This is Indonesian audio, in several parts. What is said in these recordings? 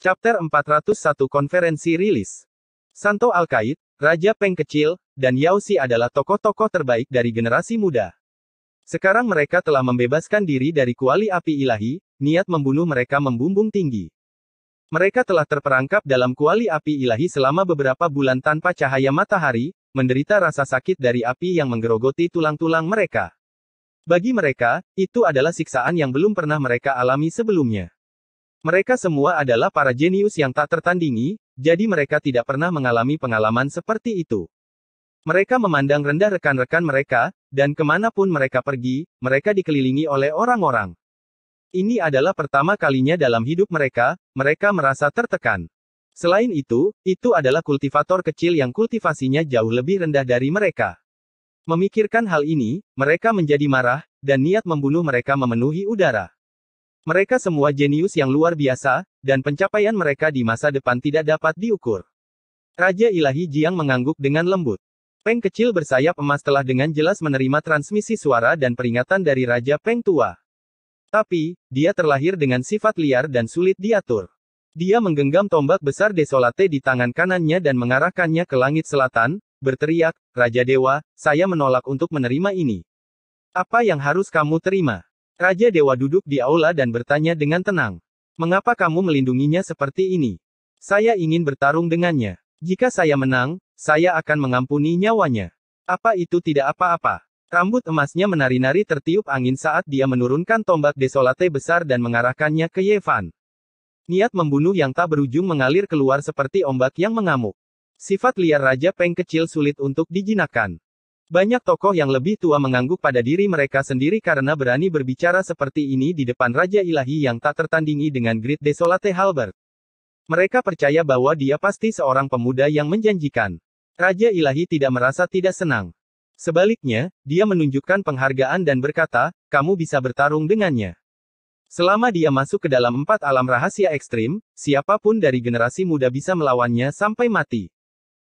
Chapter 401 Konferensi Rilis Santo Alkait, Raja Peng Kecil, dan Yausi adalah tokoh-tokoh terbaik dari generasi muda. Sekarang mereka telah membebaskan diri dari kuali api ilahi, niat membunuh mereka membumbung tinggi. Mereka telah terperangkap dalam kuali api ilahi selama beberapa bulan tanpa cahaya matahari, menderita rasa sakit dari api yang menggerogoti tulang-tulang mereka. Bagi mereka, itu adalah siksaan yang belum pernah mereka alami sebelumnya. Mereka semua adalah para jenius yang tak tertandingi, jadi mereka tidak pernah mengalami pengalaman seperti itu. Mereka memandang rendah rekan-rekan mereka, dan kemanapun mereka pergi, mereka dikelilingi oleh orang-orang. Ini adalah pertama kalinya dalam hidup mereka, mereka merasa tertekan. Selain itu, itu adalah kultivator kecil yang kultivasinya jauh lebih rendah dari mereka. Memikirkan hal ini, mereka menjadi marah, dan niat membunuh mereka memenuhi udara. Mereka semua jenius yang luar biasa, dan pencapaian mereka di masa depan tidak dapat diukur. Raja Ilahi Jiang mengangguk dengan lembut. Peng kecil bersayap emas telah dengan jelas menerima transmisi suara dan peringatan dari Raja Peng tua. Tapi, dia terlahir dengan sifat liar dan sulit diatur. Dia menggenggam tombak besar desolate di tangan kanannya dan mengarahkannya ke langit selatan, berteriak, Raja Dewa, saya menolak untuk menerima ini. Apa yang harus kamu terima? Raja Dewa duduk di aula dan bertanya dengan tenang. Mengapa kamu melindunginya seperti ini? Saya ingin bertarung dengannya. Jika saya menang, saya akan mengampuni nyawanya. Apa itu tidak apa-apa? Rambut emasnya menari-nari tertiup angin saat dia menurunkan tombak desolate besar dan mengarahkannya ke Yevan. Niat membunuh yang tak berujung mengalir keluar seperti ombak yang mengamuk. Sifat liar Raja Peng kecil sulit untuk dijinakkan. Banyak tokoh yang lebih tua mengangguk pada diri mereka sendiri karena berani berbicara seperti ini di depan Raja Ilahi yang tak tertandingi dengan grit Desolate Halbert. Mereka percaya bahwa dia pasti seorang pemuda yang menjanjikan. Raja Ilahi tidak merasa tidak senang. Sebaliknya, dia menunjukkan penghargaan dan berkata, kamu bisa bertarung dengannya. Selama dia masuk ke dalam empat alam rahasia ekstrim, siapapun dari generasi muda bisa melawannya sampai mati.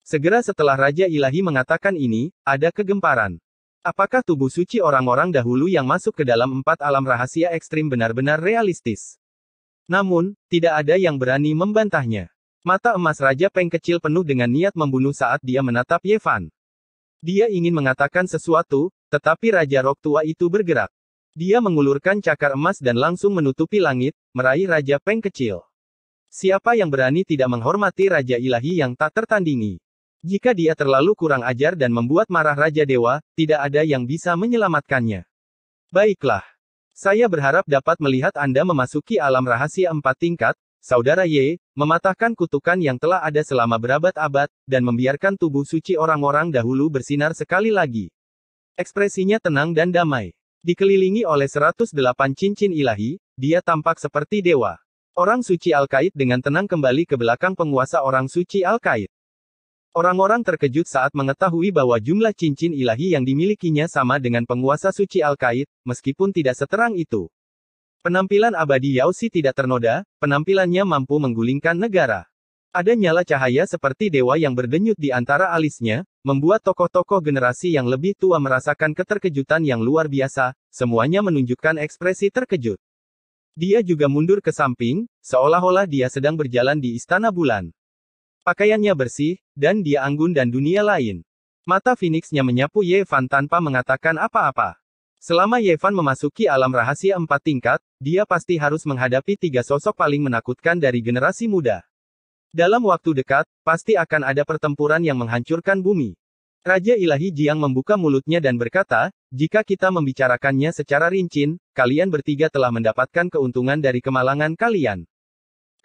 Segera setelah Raja Ilahi mengatakan ini, ada kegemparan. Apakah tubuh suci orang-orang dahulu yang masuk ke dalam empat alam rahasia ekstrim benar-benar realistis? Namun, tidak ada yang berani membantahnya. Mata emas Raja Peng kecil penuh dengan niat membunuh saat dia menatap Yevan. Dia ingin mengatakan sesuatu, tetapi Raja Rok Tua itu bergerak. Dia mengulurkan cakar emas dan langsung menutupi langit, meraih Raja Peng kecil. Siapa yang berani tidak menghormati Raja Ilahi yang tak tertandingi? Jika dia terlalu kurang ajar dan membuat marah Raja Dewa, tidak ada yang bisa menyelamatkannya. Baiklah. Saya berharap dapat melihat Anda memasuki alam rahasia empat tingkat, Saudara Ye, mematahkan kutukan yang telah ada selama berabad-abad, dan membiarkan tubuh suci orang-orang dahulu bersinar sekali lagi. Ekspresinya tenang dan damai. Dikelilingi oleh 108 cincin ilahi, dia tampak seperti dewa. Orang suci al kaid dengan tenang kembali ke belakang penguasa orang suci al kaid Orang-orang terkejut saat mengetahui bahwa jumlah cincin ilahi yang dimilikinya sama dengan penguasa suci Al-Qaid, meskipun tidak seterang itu. Penampilan abadi Yausi tidak ternoda, penampilannya mampu menggulingkan negara. Ada nyala cahaya seperti dewa yang berdenyut di antara alisnya, membuat tokoh-tokoh generasi yang lebih tua merasakan keterkejutan yang luar biasa, semuanya menunjukkan ekspresi terkejut. Dia juga mundur ke samping, seolah-olah dia sedang berjalan di istana bulan. Pakaiannya bersih, dan dia anggun dan dunia lain. Mata Phoenixnya menyapu Yevan tanpa mengatakan apa-apa. Selama Yevan memasuki alam rahasia empat tingkat, dia pasti harus menghadapi tiga sosok paling menakutkan dari generasi muda. Dalam waktu dekat, pasti akan ada pertempuran yang menghancurkan bumi. Raja Ilahi Jiang membuka mulutnya dan berkata, jika kita membicarakannya secara rinci, kalian bertiga telah mendapatkan keuntungan dari kemalangan kalian.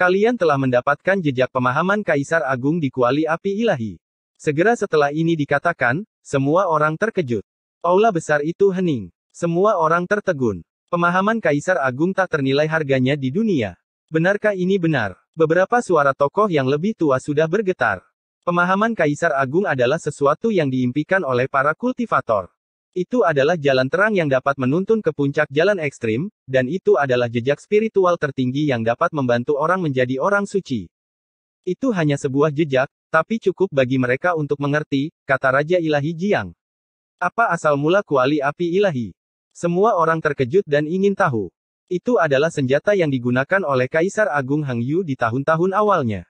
Kalian telah mendapatkan jejak pemahaman Kaisar Agung di kuali api ilahi. Segera setelah ini dikatakan, semua orang terkejut. Aula besar itu hening. Semua orang tertegun. Pemahaman Kaisar Agung tak ternilai harganya di dunia. Benarkah ini benar? Beberapa suara tokoh yang lebih tua sudah bergetar. Pemahaman Kaisar Agung adalah sesuatu yang diimpikan oleh para kultivator. Itu adalah jalan terang yang dapat menuntun ke puncak jalan ekstrim, dan itu adalah jejak spiritual tertinggi yang dapat membantu orang menjadi orang suci. Itu hanya sebuah jejak, tapi cukup bagi mereka untuk mengerti, kata Raja Ilahi Jiang. Apa asal mula kuali api ilahi? Semua orang terkejut dan ingin tahu. Itu adalah senjata yang digunakan oleh Kaisar Agung Hang Yu di tahun-tahun awalnya.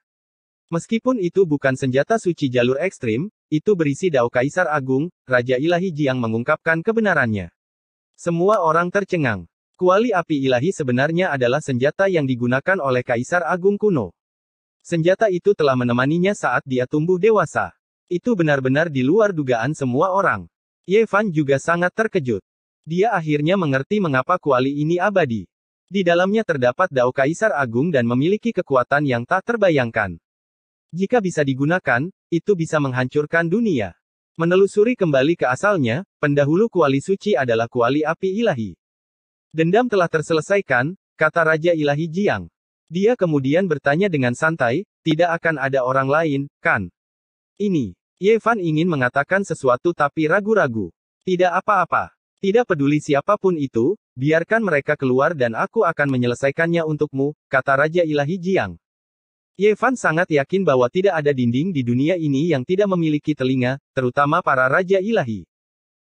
Meskipun itu bukan senjata suci jalur ekstrim, itu berisi dao Kaisar Agung, Raja Ilahi Jiang mengungkapkan kebenarannya. Semua orang tercengang. Kuali api ilahi sebenarnya adalah senjata yang digunakan oleh Kaisar Agung kuno. Senjata itu telah menemaninya saat dia tumbuh dewasa. Itu benar-benar di luar dugaan semua orang. Ye Fan juga sangat terkejut. Dia akhirnya mengerti mengapa kuali ini abadi. Di dalamnya terdapat dao Kaisar Agung dan memiliki kekuatan yang tak terbayangkan. Jika bisa digunakan, itu bisa menghancurkan dunia. Menelusuri kembali ke asalnya, pendahulu kuali suci adalah kuali api ilahi. Dendam telah terselesaikan, kata Raja Ilahi Jiang. Dia kemudian bertanya dengan santai, tidak akan ada orang lain, kan? Ini, Yevan ingin mengatakan sesuatu tapi ragu-ragu. Tidak apa-apa. Tidak peduli siapapun itu, biarkan mereka keluar dan aku akan menyelesaikannya untukmu, kata Raja Ilahi Jiang. Yevan sangat yakin bahwa tidak ada dinding di dunia ini yang tidak memiliki telinga, terutama para raja ilahi.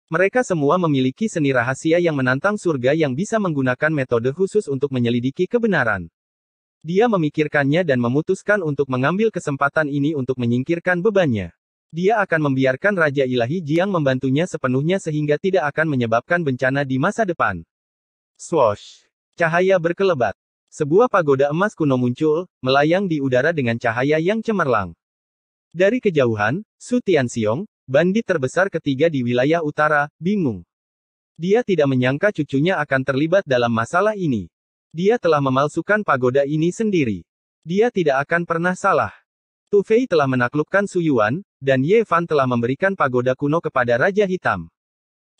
Mereka semua memiliki seni rahasia yang menantang surga yang bisa menggunakan metode khusus untuk menyelidiki kebenaran. Dia memikirkannya dan memutuskan untuk mengambil kesempatan ini untuk menyingkirkan bebannya. Dia akan membiarkan Raja Ilahi Jiang membantunya sepenuhnya sehingga tidak akan menyebabkan bencana di masa depan. Swosh! Cahaya berkelebat. Sebuah pagoda emas kuno muncul, melayang di udara dengan cahaya yang cemerlang. Dari kejauhan, Su Tianxiong, bandit terbesar ketiga di wilayah utara, bingung. Dia tidak menyangka cucunya akan terlibat dalam masalah ini. Dia telah memalsukan pagoda ini sendiri. Dia tidak akan pernah salah. Tu Fei telah menaklukkan Su Suyuan, dan Ye Fan telah memberikan pagoda kuno kepada Raja Hitam.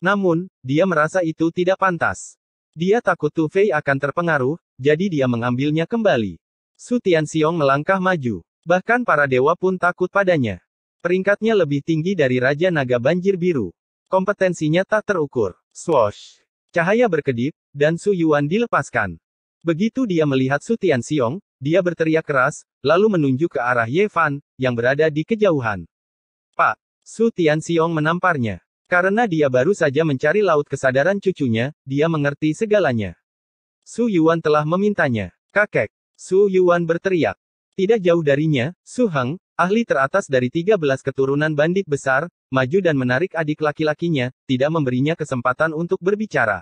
Namun, dia merasa itu tidak pantas. Dia takut Tu Fei akan terpengaruh, jadi dia mengambilnya kembali. Su Tianxiong melangkah maju. Bahkan para dewa pun takut padanya. Peringkatnya lebih tinggi dari Raja Naga Banjir Biru. Kompetensinya tak terukur. Swosh. Cahaya berkedip, dan Su Yuan dilepaskan. Begitu dia melihat Su Tianxiong, dia berteriak keras, lalu menunjuk ke arah Ye Fan, yang berada di kejauhan. Pak! Su Tianxiong menamparnya. Karena dia baru saja mencari laut kesadaran cucunya, dia mengerti segalanya. Su Yuan telah memintanya. Kakek, Su Yuan berteriak. Tidak jauh darinya, Su Hang, ahli teratas dari 13 keturunan bandit besar, maju dan menarik adik laki-lakinya, tidak memberinya kesempatan untuk berbicara.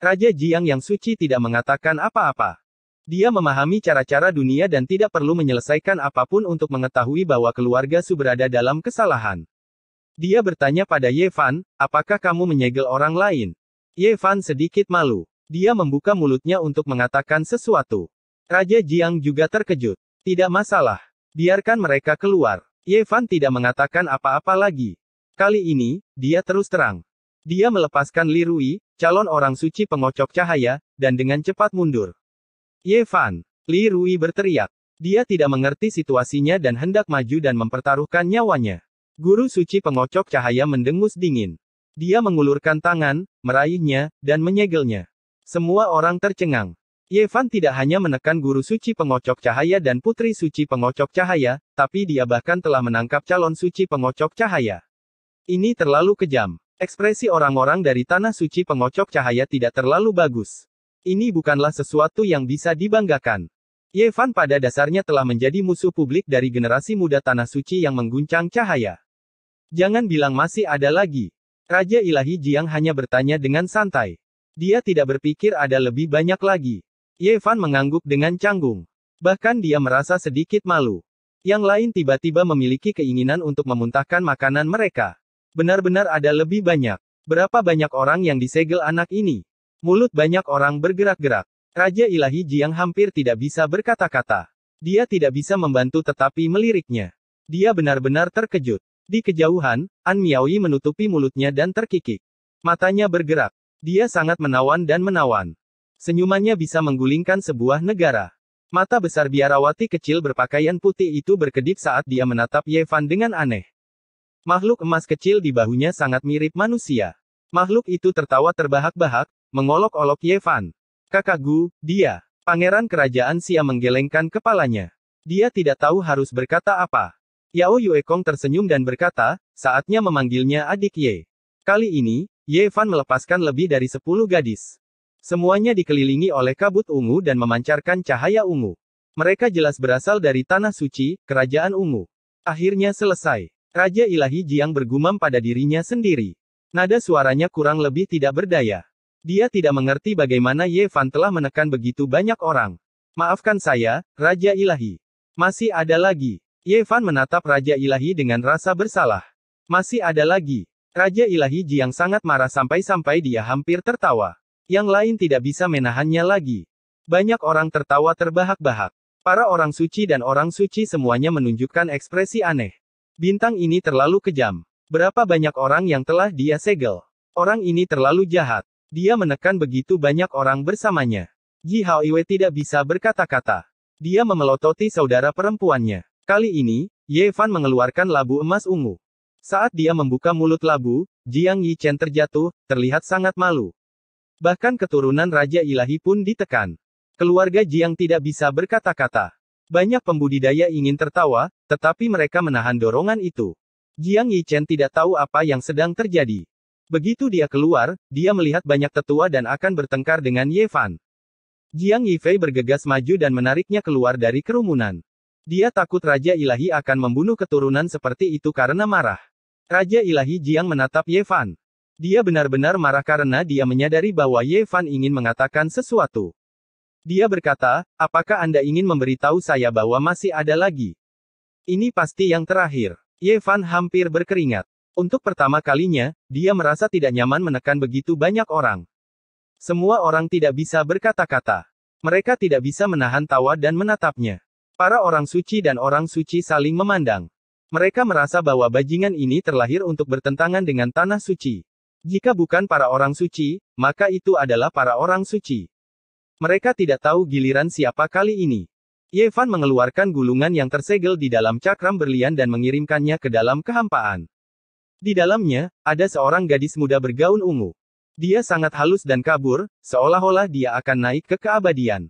Raja Jiang yang suci tidak mengatakan apa-apa. Dia memahami cara-cara dunia dan tidak perlu menyelesaikan apapun untuk mengetahui bahwa keluarga Su berada dalam kesalahan. Dia bertanya pada Yevan, apakah kamu menyegel orang lain? Yevan sedikit malu. Dia membuka mulutnya untuk mengatakan sesuatu. Raja Jiang juga terkejut. Tidak masalah. Biarkan mereka keluar. Yevan tidak mengatakan apa-apa lagi. Kali ini, dia terus terang. Dia melepaskan Li Rui, calon orang suci pengocok cahaya, dan dengan cepat mundur. Yevan, Li Rui berteriak. Dia tidak mengerti situasinya dan hendak maju dan mempertaruhkan nyawanya. Guru suci pengocok cahaya mendengus dingin. Dia mengulurkan tangan, meraihnya, dan menyegelnya. Semua orang tercengang. Yevan tidak hanya menekan guru suci pengocok cahaya dan putri suci pengocok cahaya, tapi dia bahkan telah menangkap calon suci pengocok cahaya. Ini terlalu kejam. Ekspresi orang-orang dari tanah suci pengocok cahaya tidak terlalu bagus. Ini bukanlah sesuatu yang bisa dibanggakan. Yevan pada dasarnya telah menjadi musuh publik dari generasi muda Tanah Suci yang mengguncang cahaya. Jangan bilang masih ada lagi. Raja Ilahi Jiang hanya bertanya dengan santai. Dia tidak berpikir ada lebih banyak lagi. Ye Fan mengangguk dengan canggung. Bahkan dia merasa sedikit malu. Yang lain tiba-tiba memiliki keinginan untuk memuntahkan makanan mereka. Benar-benar ada lebih banyak. Berapa banyak orang yang disegel anak ini? Mulut banyak orang bergerak-gerak. Raja Ilahi Jiang hampir tidak bisa berkata-kata. Dia tidak bisa membantu tetapi meliriknya. Dia benar-benar terkejut. Di kejauhan, An Miaoyi menutupi mulutnya dan terkikik. Matanya bergerak. Dia sangat menawan dan menawan. Senyumannya bisa menggulingkan sebuah negara. Mata besar biarawati kecil berpakaian putih itu berkedip saat dia menatap Yevan dengan aneh. Makhluk emas kecil di bahunya sangat mirip manusia. Makhluk itu tertawa terbahak-bahak, mengolok-olok Yevan. Kakak dia. Pangeran kerajaan Sia menggelengkan kepalanya. Dia tidak tahu harus berkata apa. Yao Yuekong tersenyum dan berkata, saatnya memanggilnya adik Ye. Kali ini, Ye Fan melepaskan lebih dari 10 gadis. Semuanya dikelilingi oleh kabut ungu dan memancarkan cahaya ungu. Mereka jelas berasal dari Tanah Suci, Kerajaan Ungu. Akhirnya selesai. Raja Ilahi Jiang bergumam pada dirinya sendiri. Nada suaranya kurang lebih tidak berdaya. Dia tidak mengerti bagaimana Ye Fan telah menekan begitu banyak orang. Maafkan saya, Raja Ilahi. Masih ada lagi. Yevan menatap Raja Ilahi dengan rasa bersalah. Masih ada lagi. Raja Ilahi Ji yang sangat marah sampai-sampai dia hampir tertawa. Yang lain tidak bisa menahannya lagi. Banyak orang tertawa terbahak-bahak. Para orang suci dan orang suci semuanya menunjukkan ekspresi aneh. Bintang ini terlalu kejam. Berapa banyak orang yang telah dia segel. Orang ini terlalu jahat. Dia menekan begitu banyak orang bersamanya. Ji Hao Iwe tidak bisa berkata-kata. Dia memelototi saudara perempuannya. Kali ini, Ye Fan mengeluarkan labu emas ungu. Saat dia membuka mulut labu, Jiang Yichen terjatuh, terlihat sangat malu. Bahkan keturunan Raja Ilahi pun ditekan. Keluarga Jiang tidak bisa berkata-kata. Banyak pembudidaya ingin tertawa, tetapi mereka menahan dorongan itu. Jiang Yichen tidak tahu apa yang sedang terjadi. Begitu dia keluar, dia melihat banyak tetua dan akan bertengkar dengan Ye Fan. Jiang Yifei bergegas maju dan menariknya keluar dari kerumunan. Dia takut Raja Ilahi akan membunuh keturunan seperti itu karena marah. Raja Ilahi Jiang menatap Yevan. Dia benar-benar marah karena dia menyadari bahwa Yevan ingin mengatakan sesuatu. Dia berkata, apakah Anda ingin memberitahu saya bahwa masih ada lagi? Ini pasti yang terakhir. Yevan hampir berkeringat. Untuk pertama kalinya, dia merasa tidak nyaman menekan begitu banyak orang. Semua orang tidak bisa berkata-kata. Mereka tidak bisa menahan tawa dan menatapnya. Para orang suci dan orang suci saling memandang. Mereka merasa bahwa bajingan ini terlahir untuk bertentangan dengan tanah suci. Jika bukan para orang suci, maka itu adalah para orang suci. Mereka tidak tahu giliran siapa kali ini. Yevan mengeluarkan gulungan yang tersegel di dalam cakram berlian dan mengirimkannya ke dalam kehampaan. Di dalamnya, ada seorang gadis muda bergaun ungu. Dia sangat halus dan kabur, seolah-olah dia akan naik ke keabadian.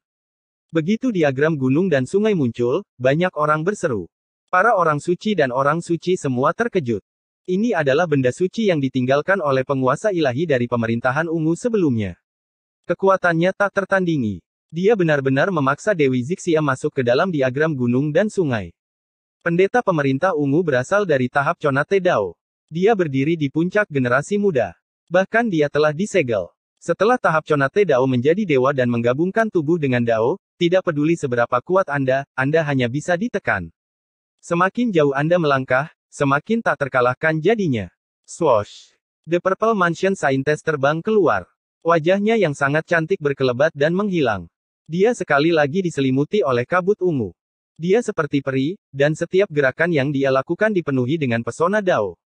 Begitu diagram gunung dan sungai muncul, banyak orang berseru. Para orang suci dan orang suci semua terkejut. Ini adalah benda suci yang ditinggalkan oleh penguasa ilahi dari pemerintahan ungu sebelumnya. Kekuatannya tak tertandingi. Dia benar-benar memaksa Dewi Zixia masuk ke dalam diagram gunung dan sungai. Pendeta pemerintah ungu berasal dari tahap Conate Dao. Dia berdiri di puncak generasi muda. Bahkan dia telah disegel. Setelah tahap Conate Dao menjadi dewa dan menggabungkan tubuh dengan Dao, tidak peduli seberapa kuat Anda, Anda hanya bisa ditekan. Semakin jauh Anda melangkah, semakin tak terkalahkan jadinya. Swosh. The Purple Mansion Scientist terbang keluar. Wajahnya yang sangat cantik berkelebat dan menghilang. Dia sekali lagi diselimuti oleh kabut ungu. Dia seperti peri, dan setiap gerakan yang dia lakukan dipenuhi dengan pesona Dao.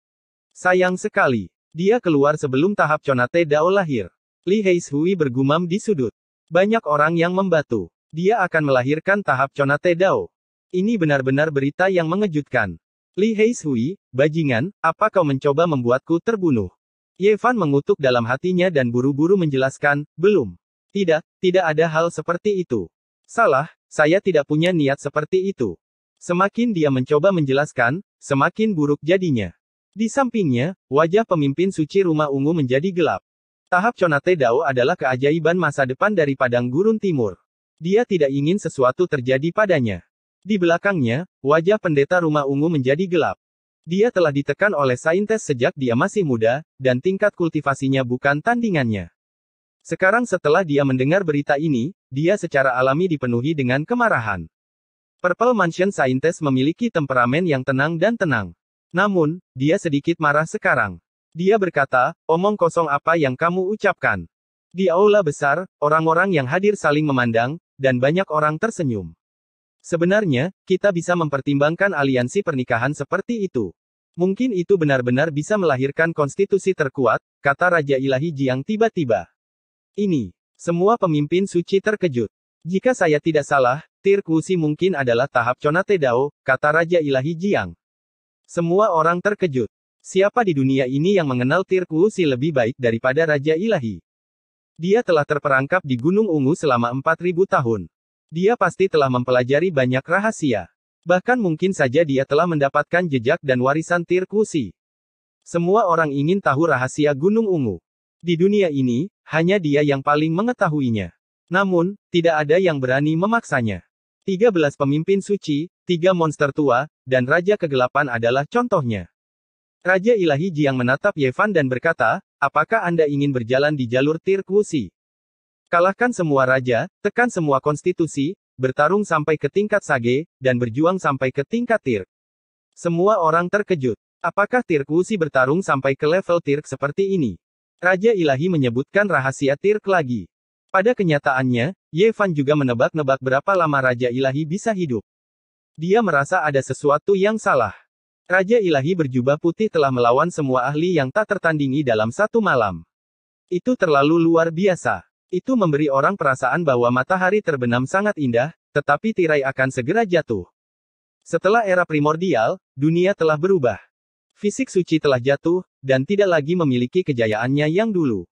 Sayang sekali, dia keluar sebelum tahap Conate Dao lahir. Li Heishui bergumam di sudut. Banyak orang yang membatu. Dia akan melahirkan tahap Conate Dao. Ini benar-benar berita yang mengejutkan. Li Heishui, bajingan, apa kau mencoba membuatku terbunuh? Yevan mengutuk dalam hatinya dan buru-buru menjelaskan, belum. Tidak, tidak ada hal seperti itu. Salah, saya tidak punya niat seperti itu. Semakin dia mencoba menjelaskan, semakin buruk jadinya. Di sampingnya, wajah pemimpin suci rumah ungu menjadi gelap. Tahap Conate Dao adalah keajaiban masa depan dari padang gurun timur. Dia tidak ingin sesuatu terjadi padanya. Di belakangnya, wajah pendeta rumah ungu menjadi gelap. Dia telah ditekan oleh saintes sejak dia masih muda, dan tingkat kultivasinya bukan tandingannya. Sekarang setelah dia mendengar berita ini, dia secara alami dipenuhi dengan kemarahan. Purple Mansion Saintes memiliki temperamen yang tenang dan tenang. Namun, dia sedikit marah sekarang. Dia berkata, omong kosong apa yang kamu ucapkan. Di aula besar, orang-orang yang hadir saling memandang, dan banyak orang tersenyum. Sebenarnya, kita bisa mempertimbangkan aliansi pernikahan seperti itu. Mungkin itu benar-benar bisa melahirkan konstitusi terkuat, kata Raja Ilahi Jiang tiba-tiba. Ini, semua pemimpin suci terkejut. Jika saya tidak salah, Tir Kusi mungkin adalah tahap Conate Dao, kata Raja Ilahi Jiang. Semua orang terkejut. Siapa di dunia ini yang mengenal Tir Kusi lebih baik daripada Raja Ilahi? Dia telah terperangkap di Gunung Ungu selama 4000 tahun. Dia pasti telah mempelajari banyak rahasia. Bahkan mungkin saja dia telah mendapatkan jejak dan warisan Tirkusi. Semua orang ingin tahu rahasia Gunung Ungu. Di dunia ini, hanya dia yang paling mengetahuinya. Namun, tidak ada yang berani memaksanya. 13 pemimpin suci, tiga monster tua, dan raja kegelapan adalah contohnya. Raja Ilahi Jiang menatap Yevan dan berkata, apakah Anda ingin berjalan di jalur Tir Wuxi? Kalahkan semua raja, tekan semua konstitusi, bertarung sampai ke tingkat sage, dan berjuang sampai ke tingkat Tir. Semua orang terkejut. Apakah Tir Wuxi bertarung sampai ke level Tir seperti ini? Raja Ilahi menyebutkan rahasia Tir lagi. Pada kenyataannya, Yevan juga menebak-nebak berapa lama Raja Ilahi bisa hidup. Dia merasa ada sesuatu yang salah. Raja Ilahi berjubah putih telah melawan semua ahli yang tak tertandingi dalam satu malam. Itu terlalu luar biasa. Itu memberi orang perasaan bahwa matahari terbenam sangat indah, tetapi tirai akan segera jatuh. Setelah era primordial, dunia telah berubah. Fisik suci telah jatuh, dan tidak lagi memiliki kejayaannya yang dulu.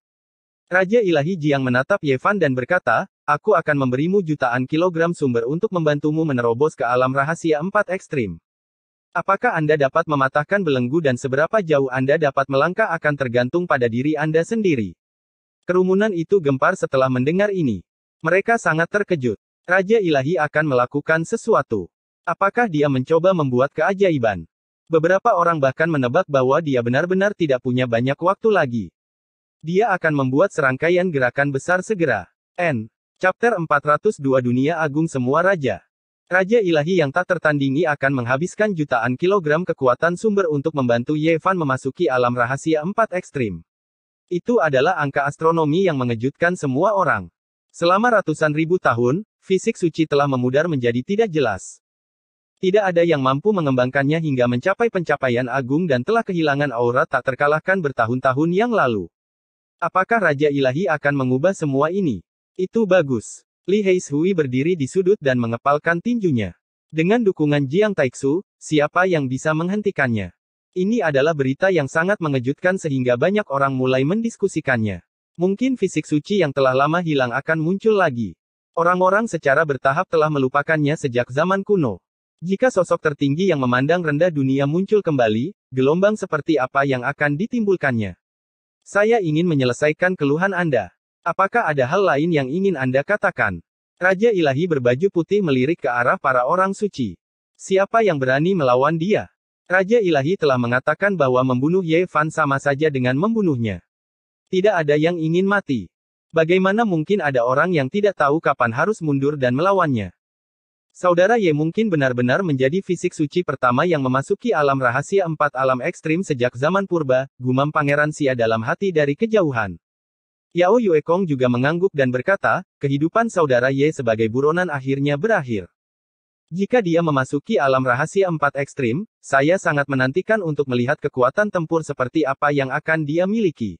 Raja Ilahi Jiang menatap Yevan dan berkata, Aku akan memberimu jutaan kilogram sumber untuk membantumu menerobos ke alam rahasia empat ekstrim. Apakah Anda dapat mematahkan belenggu dan seberapa jauh Anda dapat melangkah akan tergantung pada diri Anda sendiri. Kerumunan itu gempar setelah mendengar ini. Mereka sangat terkejut. Raja Ilahi akan melakukan sesuatu. Apakah dia mencoba membuat keajaiban? Beberapa orang bahkan menebak bahwa dia benar-benar tidak punya banyak waktu lagi. Dia akan membuat serangkaian gerakan besar segera. N. Chapter 402 Dunia Agung Semua Raja Raja ilahi yang tak tertandingi akan menghabiskan jutaan kilogram kekuatan sumber untuk membantu Yevan memasuki alam rahasia empat ekstrim. Itu adalah angka astronomi yang mengejutkan semua orang. Selama ratusan ribu tahun, fisik suci telah memudar menjadi tidak jelas. Tidak ada yang mampu mengembangkannya hingga mencapai pencapaian agung dan telah kehilangan aura tak terkalahkan bertahun-tahun yang lalu. Apakah Raja Ilahi akan mengubah semua ini? Itu bagus. Li Heishui berdiri di sudut dan mengepalkan tinjunya. Dengan dukungan Jiang Taixu, siapa yang bisa menghentikannya? Ini adalah berita yang sangat mengejutkan sehingga banyak orang mulai mendiskusikannya. Mungkin fisik suci yang telah lama hilang akan muncul lagi. Orang-orang secara bertahap telah melupakannya sejak zaman kuno. Jika sosok tertinggi yang memandang rendah dunia muncul kembali, gelombang seperti apa yang akan ditimbulkannya? Saya ingin menyelesaikan keluhan Anda. Apakah ada hal lain yang ingin Anda katakan? Raja ilahi berbaju putih melirik ke arah para orang suci. Siapa yang berani melawan dia? Raja ilahi telah mengatakan bahwa membunuh Ye Fan sama saja dengan membunuhnya. Tidak ada yang ingin mati. Bagaimana mungkin ada orang yang tidak tahu kapan harus mundur dan melawannya? Saudara Ye mungkin benar-benar menjadi fisik suci pertama yang memasuki alam rahasia empat alam ekstrim sejak zaman purba, gumam Pangeran Sia dalam hati dari kejauhan. Yao Yuekong juga mengangguk dan berkata, kehidupan saudara Ye sebagai buronan akhirnya berakhir. Jika dia memasuki alam rahasia empat ekstrim, saya sangat menantikan untuk melihat kekuatan tempur seperti apa yang akan dia miliki.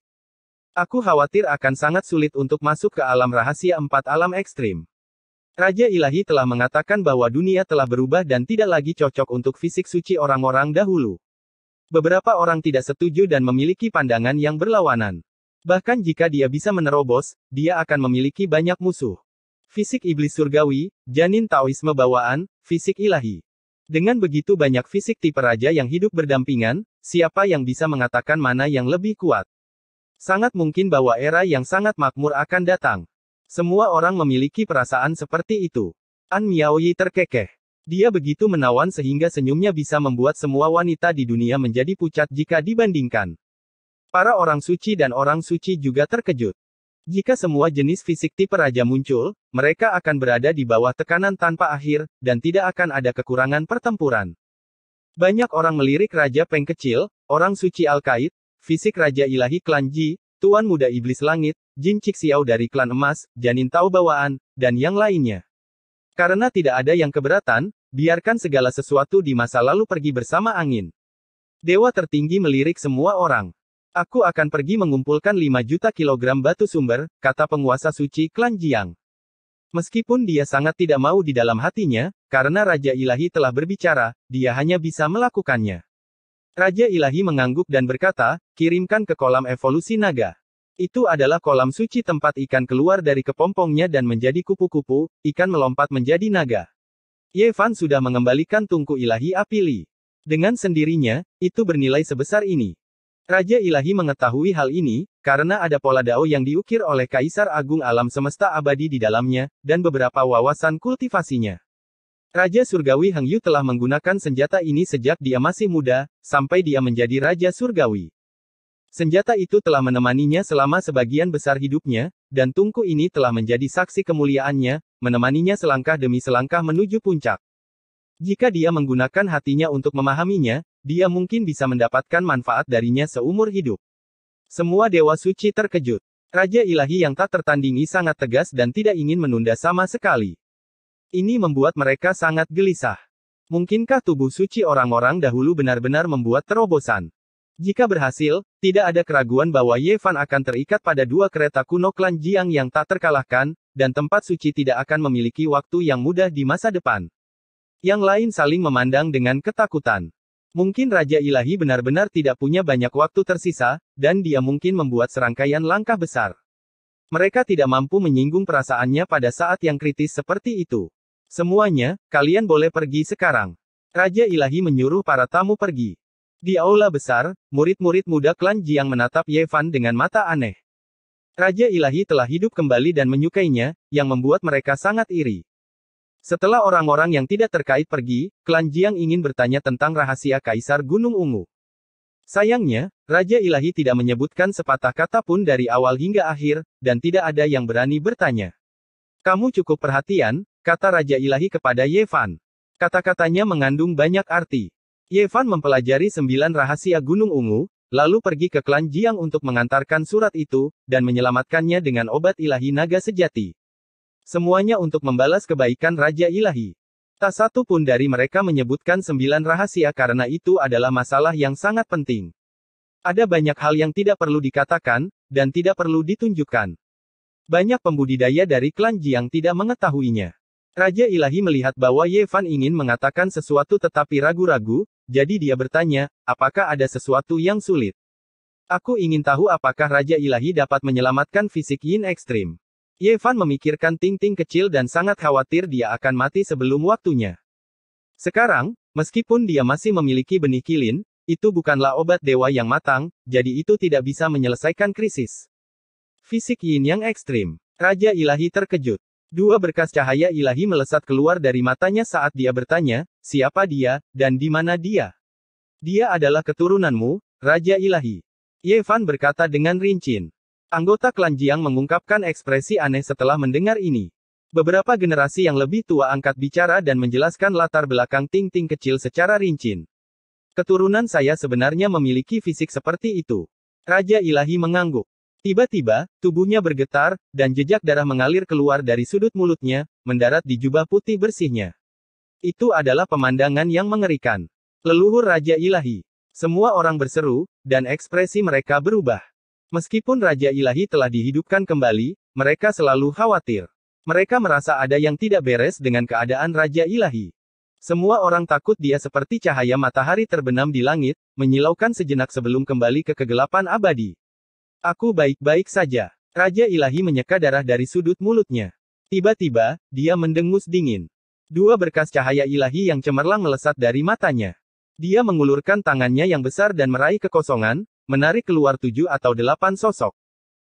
Aku khawatir akan sangat sulit untuk masuk ke alam rahasia empat alam ekstrim. Raja Ilahi telah mengatakan bahwa dunia telah berubah dan tidak lagi cocok untuk fisik suci orang-orang dahulu. Beberapa orang tidak setuju dan memiliki pandangan yang berlawanan. Bahkan jika dia bisa menerobos, dia akan memiliki banyak musuh. Fisik iblis surgawi, janin Taoisme bawaan, fisik ilahi. Dengan begitu banyak fisik tipe raja yang hidup berdampingan, siapa yang bisa mengatakan mana yang lebih kuat? Sangat mungkin bahwa era yang sangat makmur akan datang. Semua orang memiliki perasaan seperti itu. An Miaoyi terkekeh. Dia begitu menawan sehingga senyumnya bisa membuat semua wanita di dunia menjadi pucat jika dibandingkan. Para orang suci dan orang suci juga terkejut. Jika semua jenis fisik tipe raja muncul, mereka akan berada di bawah tekanan tanpa akhir, dan tidak akan ada kekurangan pertempuran. Banyak orang melirik Raja Peng kecil, orang suci al kait fisik Raja Ilahi Klan Ji, Tuan Muda Iblis Langit, Jin Cik Xiao dari Klan Emas, Janin Tau Bawaan, dan yang lainnya. Karena tidak ada yang keberatan, biarkan segala sesuatu di masa lalu pergi bersama angin. Dewa tertinggi melirik semua orang. Aku akan pergi mengumpulkan 5 juta kilogram batu sumber, kata penguasa suci klan Jiang. Meskipun dia sangat tidak mau di dalam hatinya, karena Raja Ilahi telah berbicara, dia hanya bisa melakukannya. Raja Ilahi mengangguk dan berkata, kirimkan ke kolam evolusi naga. Itu adalah kolam suci tempat ikan keluar dari kepompongnya dan menjadi kupu-kupu, ikan melompat menjadi naga. Yevan sudah mengembalikan tungku ilahi Apili. Dengan sendirinya, itu bernilai sebesar ini. Raja Ilahi mengetahui hal ini, karena ada pola dao yang diukir oleh Kaisar Agung Alam Semesta Abadi di dalamnya, dan beberapa wawasan kultivasinya. Raja Surgawi Heng Yu telah menggunakan senjata ini sejak dia masih muda, sampai dia menjadi Raja Surgawi. Senjata itu telah menemaninya selama sebagian besar hidupnya, dan tungku ini telah menjadi saksi kemuliaannya, menemaninya selangkah demi selangkah menuju puncak. Jika dia menggunakan hatinya untuk memahaminya, dia mungkin bisa mendapatkan manfaat darinya seumur hidup. Semua dewa suci terkejut. Raja ilahi yang tak tertandingi sangat tegas dan tidak ingin menunda sama sekali. Ini membuat mereka sangat gelisah. Mungkinkah tubuh suci orang-orang dahulu benar-benar membuat terobosan? Jika berhasil, tidak ada keraguan bahwa Yevan akan terikat pada dua kereta kuno klan Jiang yang tak terkalahkan, dan tempat suci tidak akan memiliki waktu yang mudah di masa depan. Yang lain saling memandang dengan ketakutan. Mungkin Raja Ilahi benar-benar tidak punya banyak waktu tersisa, dan dia mungkin membuat serangkaian langkah besar. Mereka tidak mampu menyinggung perasaannya pada saat yang kritis seperti itu. Semuanya, kalian boleh pergi sekarang. Raja Ilahi menyuruh para tamu pergi. Di aula besar, murid-murid muda klan Jiang menatap Yevan dengan mata aneh. Raja Ilahi telah hidup kembali dan menyukainya, yang membuat mereka sangat iri. Setelah orang-orang yang tidak terkait pergi, klan Jiang ingin bertanya tentang rahasia Kaisar Gunung Ungu. Sayangnya, Raja Ilahi tidak menyebutkan sepatah kata pun dari awal hingga akhir, dan tidak ada yang berani bertanya. Kamu cukup perhatian, kata Raja Ilahi kepada Yevan. Kata-katanya mengandung banyak arti. Yevan mempelajari sembilan rahasia Gunung Ungu, lalu pergi ke klan Jiang untuk mengantarkan surat itu, dan menyelamatkannya dengan obat ilahi naga sejati. Semuanya untuk membalas kebaikan Raja Ilahi. Tak satu pun dari mereka menyebutkan sembilan rahasia karena itu adalah masalah yang sangat penting. Ada banyak hal yang tidak perlu dikatakan, dan tidak perlu ditunjukkan. Banyak pembudidaya dari klan Jiang tidak mengetahuinya. Raja Ilahi melihat bahwa Ye Fan ingin mengatakan sesuatu tetapi ragu-ragu, jadi dia bertanya, apakah ada sesuatu yang sulit? Aku ingin tahu apakah Raja Ilahi dapat menyelamatkan fisik Yin Ekstrim. Yevan memikirkan Ting-Ting kecil dan sangat khawatir dia akan mati sebelum waktunya. Sekarang, meskipun dia masih memiliki benih kilin, itu bukanlah obat dewa yang matang, jadi itu tidak bisa menyelesaikan krisis. Fisik yin yang ekstrim. Raja ilahi terkejut. Dua berkas cahaya ilahi melesat keluar dari matanya saat dia bertanya, siapa dia, dan di mana dia. Dia adalah keturunanmu, Raja ilahi. Yevan berkata dengan rincin. Anggota klan Jiang mengungkapkan ekspresi aneh setelah mendengar ini. Beberapa generasi yang lebih tua angkat bicara dan menjelaskan latar belakang Ting Ting kecil secara rinci. Keturunan saya sebenarnya memiliki fisik seperti itu. Raja Ilahi mengangguk. Tiba-tiba, tubuhnya bergetar, dan jejak darah mengalir keluar dari sudut mulutnya, mendarat di jubah putih bersihnya. Itu adalah pemandangan yang mengerikan. Leluhur Raja Ilahi. Semua orang berseru, dan ekspresi mereka berubah. Meskipun Raja Ilahi telah dihidupkan kembali, mereka selalu khawatir. Mereka merasa ada yang tidak beres dengan keadaan Raja Ilahi. Semua orang takut dia seperti cahaya matahari terbenam di langit, menyilaukan sejenak sebelum kembali ke kegelapan abadi. Aku baik-baik saja. Raja Ilahi menyeka darah dari sudut mulutnya. Tiba-tiba, dia mendengus dingin. Dua berkas cahaya ilahi yang cemerlang melesat dari matanya. Dia mengulurkan tangannya yang besar dan meraih kekosongan, menarik keluar tujuh atau delapan sosok.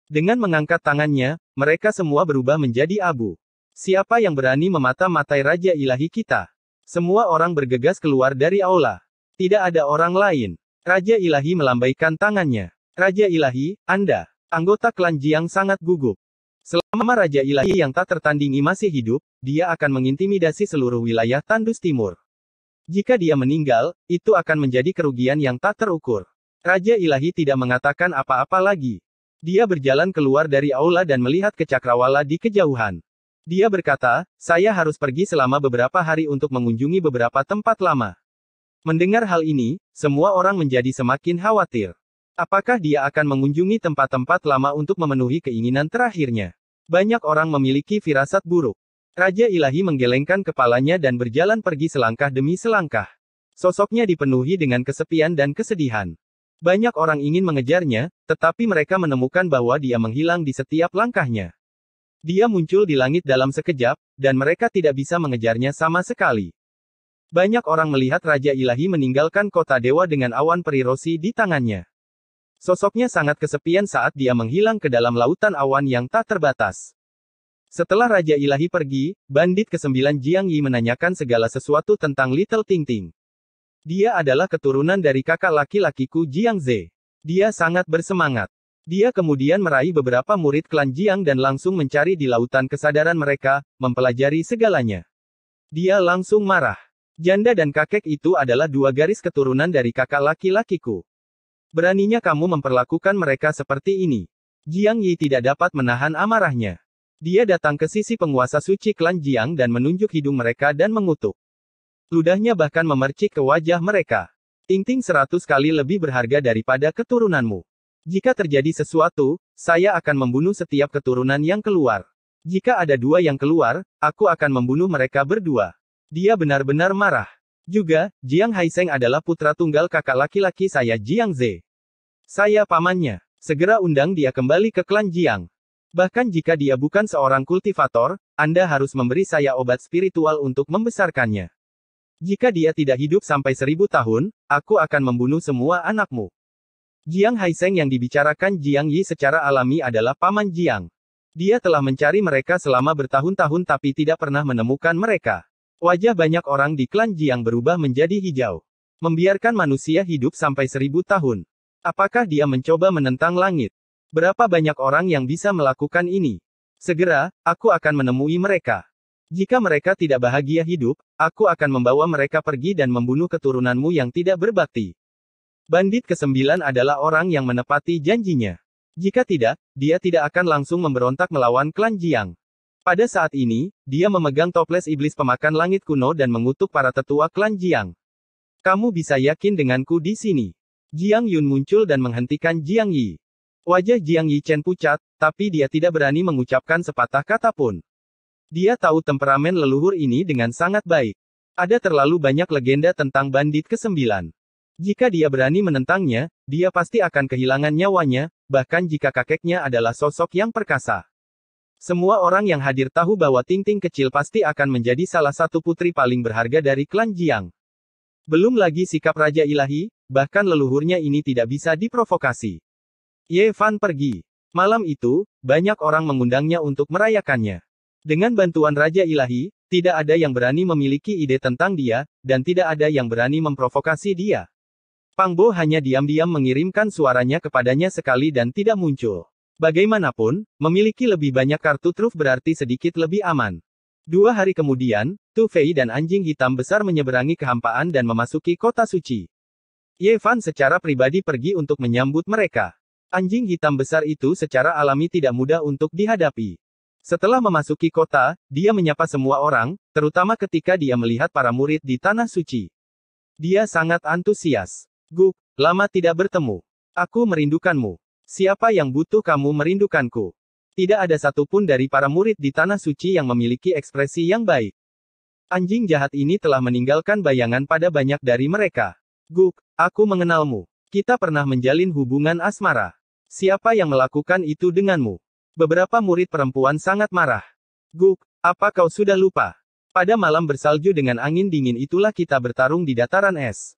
Dengan mengangkat tangannya, mereka semua berubah menjadi abu. Siapa yang berani memata-matai Raja Ilahi kita? Semua orang bergegas keluar dari aula. Tidak ada orang lain. Raja Ilahi melambaikan tangannya. Raja Ilahi, Anda. Anggota klan Jiang sangat gugup. Selama Raja Ilahi yang tak tertandingi masih hidup, dia akan mengintimidasi seluruh wilayah Tandus Timur. Jika dia meninggal, itu akan menjadi kerugian yang tak terukur. Raja Ilahi tidak mengatakan apa-apa lagi. Dia berjalan keluar dari aula dan melihat ke cakrawala di kejauhan. Dia berkata, saya harus pergi selama beberapa hari untuk mengunjungi beberapa tempat lama. Mendengar hal ini, semua orang menjadi semakin khawatir. Apakah dia akan mengunjungi tempat-tempat lama untuk memenuhi keinginan terakhirnya? Banyak orang memiliki firasat buruk. Raja Ilahi menggelengkan kepalanya dan berjalan pergi selangkah demi selangkah. Sosoknya dipenuhi dengan kesepian dan kesedihan. Banyak orang ingin mengejarnya, tetapi mereka menemukan bahwa dia menghilang di setiap langkahnya. Dia muncul di langit dalam sekejap, dan mereka tidak bisa mengejarnya sama sekali. Banyak orang melihat Raja Ilahi meninggalkan kota dewa dengan awan perirosi di tangannya. Sosoknya sangat kesepian saat dia menghilang ke dalam lautan awan yang tak terbatas. Setelah Raja Ilahi pergi, Bandit ke-9 Jiang Yi menanyakan segala sesuatu tentang Little Ting Ting. Dia adalah keturunan dari kakak laki-lakiku Jiang Ze. Dia sangat bersemangat. Dia kemudian meraih beberapa murid klan Jiang dan langsung mencari di lautan kesadaran mereka, mempelajari segalanya. Dia langsung marah. Janda dan kakek itu adalah dua garis keturunan dari kakak laki-lakiku. Beraninya kamu memperlakukan mereka seperti ini. Jiang Yi tidak dapat menahan amarahnya. Dia datang ke sisi penguasa suci klan Jiang dan menunjuk hidung mereka dan mengutuk. Ludahnya bahkan memercik ke wajah mereka. Ting-ting seratus kali lebih berharga daripada keturunanmu. Jika terjadi sesuatu, saya akan membunuh setiap keturunan yang keluar. Jika ada dua yang keluar, aku akan membunuh mereka berdua. Dia benar-benar marah. Juga, Jiang Haiseng adalah putra tunggal kakak laki-laki saya Jiang Ze. Saya pamannya. Segera undang dia kembali ke klan Jiang. Bahkan jika dia bukan seorang kultivator, Anda harus memberi saya obat spiritual untuk membesarkannya. Jika dia tidak hidup sampai seribu tahun, aku akan membunuh semua anakmu. Jiang Haiseng yang dibicarakan Jiang Yi secara alami adalah paman Jiang. Dia telah mencari mereka selama bertahun-tahun tapi tidak pernah menemukan mereka. Wajah banyak orang di klan Jiang berubah menjadi hijau. Membiarkan manusia hidup sampai seribu tahun. Apakah dia mencoba menentang langit? Berapa banyak orang yang bisa melakukan ini? Segera, aku akan menemui mereka. Jika mereka tidak bahagia hidup, aku akan membawa mereka pergi dan membunuh keturunanmu yang tidak berbakti. Bandit kesembilan adalah orang yang menepati janjinya. Jika tidak, dia tidak akan langsung memberontak melawan klan Jiang. Pada saat ini, dia memegang toples iblis pemakan langit kuno dan mengutuk para tetua klan Jiang. Kamu bisa yakin denganku di sini. Jiang Yun muncul dan menghentikan Jiang Yi. Wajah Jiang Yi Chen pucat, tapi dia tidak berani mengucapkan sepatah kata pun. Dia tahu temperamen leluhur ini dengan sangat baik. Ada terlalu banyak legenda tentang bandit ke-9. Jika dia berani menentangnya, dia pasti akan kehilangan nyawanya, bahkan jika kakeknya adalah sosok yang perkasa. Semua orang yang hadir tahu bahwa Tingting kecil pasti akan menjadi salah satu putri paling berharga dari klan Jiang. Belum lagi sikap Raja Ilahi, bahkan leluhurnya ini tidak bisa diprovokasi. Ye Fan pergi. Malam itu, banyak orang mengundangnya untuk merayakannya. Dengan bantuan Raja Ilahi, tidak ada yang berani memiliki ide tentang dia, dan tidak ada yang berani memprovokasi dia. Pangbo hanya diam-diam mengirimkan suaranya kepadanya sekali dan tidak muncul. Bagaimanapun, memiliki lebih banyak kartu truf berarti sedikit lebih aman. Dua hari kemudian, Tu Fei dan anjing hitam besar menyeberangi kehampaan dan memasuki kota suci. Ye Fan secara pribadi pergi untuk menyambut mereka. Anjing hitam besar itu secara alami tidak mudah untuk dihadapi. Setelah memasuki kota, dia menyapa semua orang, terutama ketika dia melihat para murid di Tanah Suci. Dia sangat antusias. Guk, lama tidak bertemu. Aku merindukanmu. Siapa yang butuh kamu merindukanku? Tidak ada satupun dari para murid di Tanah Suci yang memiliki ekspresi yang baik. Anjing jahat ini telah meninggalkan bayangan pada banyak dari mereka. Guk, aku mengenalmu. Kita pernah menjalin hubungan asmara. Siapa yang melakukan itu denganmu? Beberapa murid perempuan sangat marah. Guk, apa kau sudah lupa? Pada malam bersalju dengan angin dingin itulah kita bertarung di dataran es.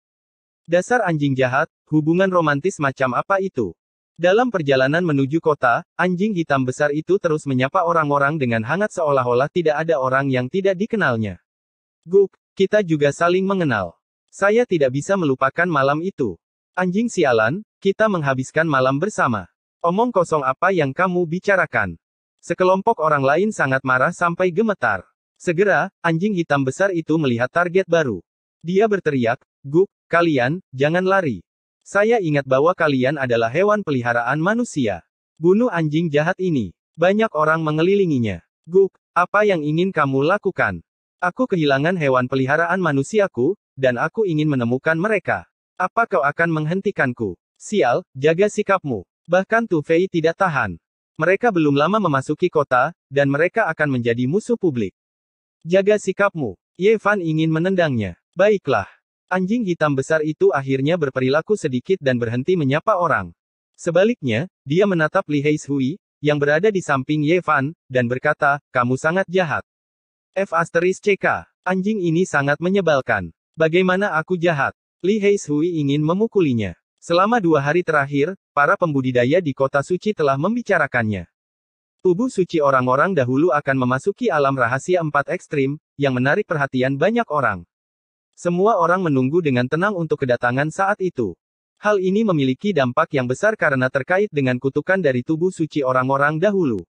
Dasar anjing jahat, hubungan romantis macam apa itu? Dalam perjalanan menuju kota, anjing hitam besar itu terus menyapa orang-orang dengan hangat seolah-olah tidak ada orang yang tidak dikenalnya. Guk, kita juga saling mengenal. Saya tidak bisa melupakan malam itu. Anjing sialan, kita menghabiskan malam bersama. Omong kosong apa yang kamu bicarakan? Sekelompok orang lain sangat marah sampai gemetar. Segera, anjing hitam besar itu melihat target baru. Dia berteriak, Guk, kalian, jangan lari. Saya ingat bahwa kalian adalah hewan peliharaan manusia. Bunuh anjing jahat ini. Banyak orang mengelilinginya. Guk, apa yang ingin kamu lakukan? Aku kehilangan hewan peliharaan manusiaku, dan aku ingin menemukan mereka. Apa kau akan menghentikanku? Sial, jaga sikapmu. Bahkan Tu Fei tidak tahan. Mereka belum lama memasuki kota, dan mereka akan menjadi musuh publik. Jaga sikapmu. Ye Fan ingin menendangnya. Baiklah. Anjing hitam besar itu akhirnya berperilaku sedikit dan berhenti menyapa orang. Sebaliknya, dia menatap Li Heishui, yang berada di samping Ye Fan, dan berkata, kamu sangat jahat. F asteris CK. Anjing ini sangat menyebalkan. Bagaimana aku jahat? Li Heishui ingin memukulinya. Selama dua hari terakhir, para pembudidaya di kota suci telah membicarakannya. Tubuh suci orang-orang dahulu akan memasuki alam rahasia empat ekstrim, yang menarik perhatian banyak orang. Semua orang menunggu dengan tenang untuk kedatangan saat itu. Hal ini memiliki dampak yang besar karena terkait dengan kutukan dari tubuh suci orang-orang dahulu.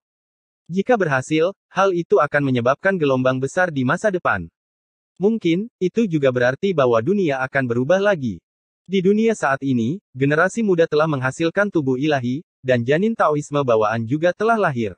Jika berhasil, hal itu akan menyebabkan gelombang besar di masa depan. Mungkin, itu juga berarti bahwa dunia akan berubah lagi. Di dunia saat ini, generasi muda telah menghasilkan tubuh ilahi, dan janin Taoisme bawaan juga telah lahir.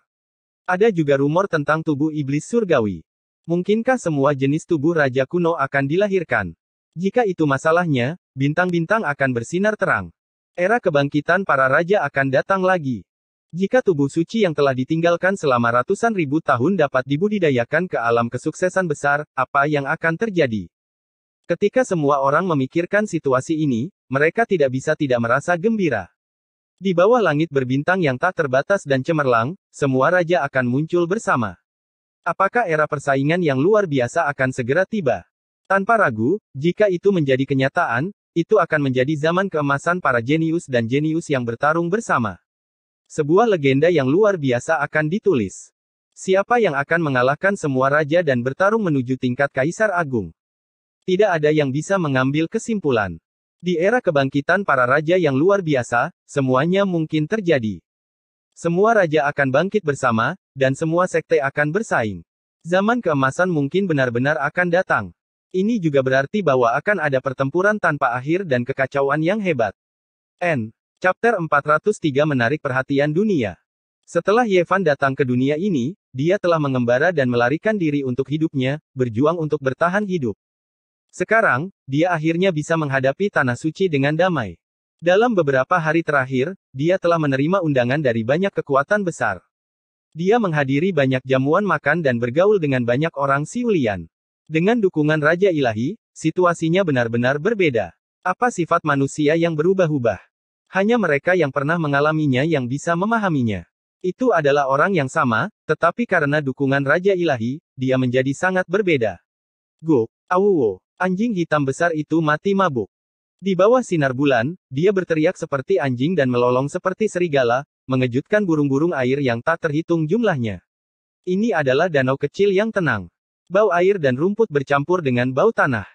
Ada juga rumor tentang tubuh iblis surgawi. Mungkinkah semua jenis tubuh raja kuno akan dilahirkan? Jika itu masalahnya, bintang-bintang akan bersinar terang. Era kebangkitan para raja akan datang lagi. Jika tubuh suci yang telah ditinggalkan selama ratusan ribu tahun dapat dibudidayakan ke alam kesuksesan besar, apa yang akan terjadi? Ketika semua orang memikirkan situasi ini, mereka tidak bisa tidak merasa gembira. Di bawah langit berbintang yang tak terbatas dan cemerlang, semua raja akan muncul bersama. Apakah era persaingan yang luar biasa akan segera tiba? Tanpa ragu, jika itu menjadi kenyataan, itu akan menjadi zaman keemasan para jenius dan jenius yang bertarung bersama. Sebuah legenda yang luar biasa akan ditulis. Siapa yang akan mengalahkan semua raja dan bertarung menuju tingkat kaisar agung? Tidak ada yang bisa mengambil kesimpulan. Di era kebangkitan para raja yang luar biasa, semuanya mungkin terjadi. Semua raja akan bangkit bersama, dan semua sekte akan bersaing. Zaman keemasan mungkin benar-benar akan datang. Ini juga berarti bahwa akan ada pertempuran tanpa akhir dan kekacauan yang hebat. N. Chapter 403 menarik perhatian dunia. Setelah Yevan datang ke dunia ini, dia telah mengembara dan melarikan diri untuk hidupnya, berjuang untuk bertahan hidup. Sekarang, dia akhirnya bisa menghadapi Tanah Suci dengan damai. Dalam beberapa hari terakhir, dia telah menerima undangan dari banyak kekuatan besar. Dia menghadiri banyak jamuan makan dan bergaul dengan banyak orang Siulian. Dengan dukungan Raja Ilahi, situasinya benar-benar berbeda. Apa sifat manusia yang berubah-ubah? Hanya mereka yang pernah mengalaminya yang bisa memahaminya. Itu adalah orang yang sama, tetapi karena dukungan Raja Ilahi, dia menjadi sangat berbeda. Go, Awuwo. Anjing hitam besar itu mati mabuk. Di bawah sinar bulan, dia berteriak seperti anjing dan melolong seperti serigala, mengejutkan burung-burung air yang tak terhitung jumlahnya. Ini adalah danau kecil yang tenang. Bau air dan rumput bercampur dengan bau tanah.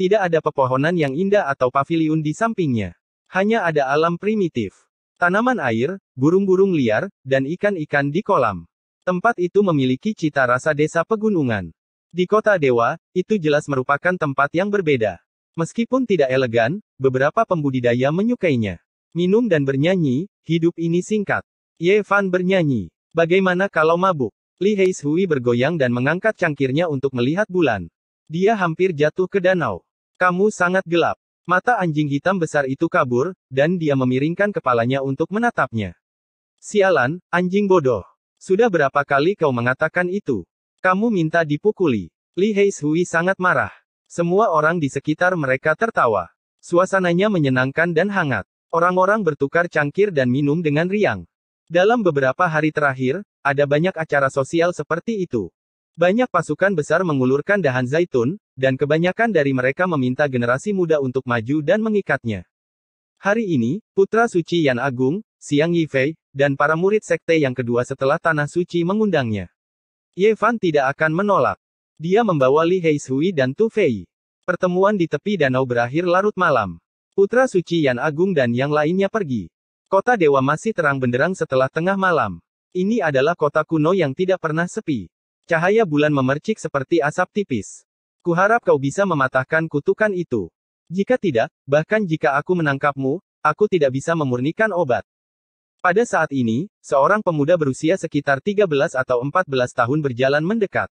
Tidak ada pepohonan yang indah atau paviliun di sampingnya. Hanya ada alam primitif. Tanaman air, burung-burung liar, dan ikan-ikan di kolam. Tempat itu memiliki cita rasa desa pegunungan. Di kota dewa, itu jelas merupakan tempat yang berbeda. Meskipun tidak elegan, beberapa pembudidaya menyukainya. Minum dan bernyanyi, hidup ini singkat. Ye Fan bernyanyi. Bagaimana kalau mabuk? Li Heishui bergoyang dan mengangkat cangkirnya untuk melihat bulan. Dia hampir jatuh ke danau. Kamu sangat gelap. Mata anjing hitam besar itu kabur, dan dia memiringkan kepalanya untuk menatapnya. Sialan, anjing bodoh. Sudah berapa kali kau mengatakan itu? Kamu minta dipukuli. Li Heishui sangat marah. Semua orang di sekitar mereka tertawa. Suasananya menyenangkan dan hangat. Orang-orang bertukar cangkir dan minum dengan riang. Dalam beberapa hari terakhir, ada banyak acara sosial seperti itu. Banyak pasukan besar mengulurkan dahan zaitun, dan kebanyakan dari mereka meminta generasi muda untuk maju dan mengikatnya. Hari ini, Putra Suci Yan Agung, Siang Yifei, dan para murid sekte yang kedua setelah Tanah Suci mengundangnya. Ye Fan tidak akan menolak. Dia membawa Li Heishui dan Tu Fei. Pertemuan di tepi danau berakhir larut malam. Putra Suci Yan Agung dan yang lainnya pergi. Kota Dewa masih terang benderang setelah tengah malam. Ini adalah kota kuno yang tidak pernah sepi. Cahaya bulan memercik seperti asap tipis. Kuharap kau bisa mematahkan kutukan itu. Jika tidak, bahkan jika aku menangkapmu, aku tidak bisa memurnikan obat. Pada saat ini, seorang pemuda berusia sekitar 13 atau 14 tahun berjalan mendekat.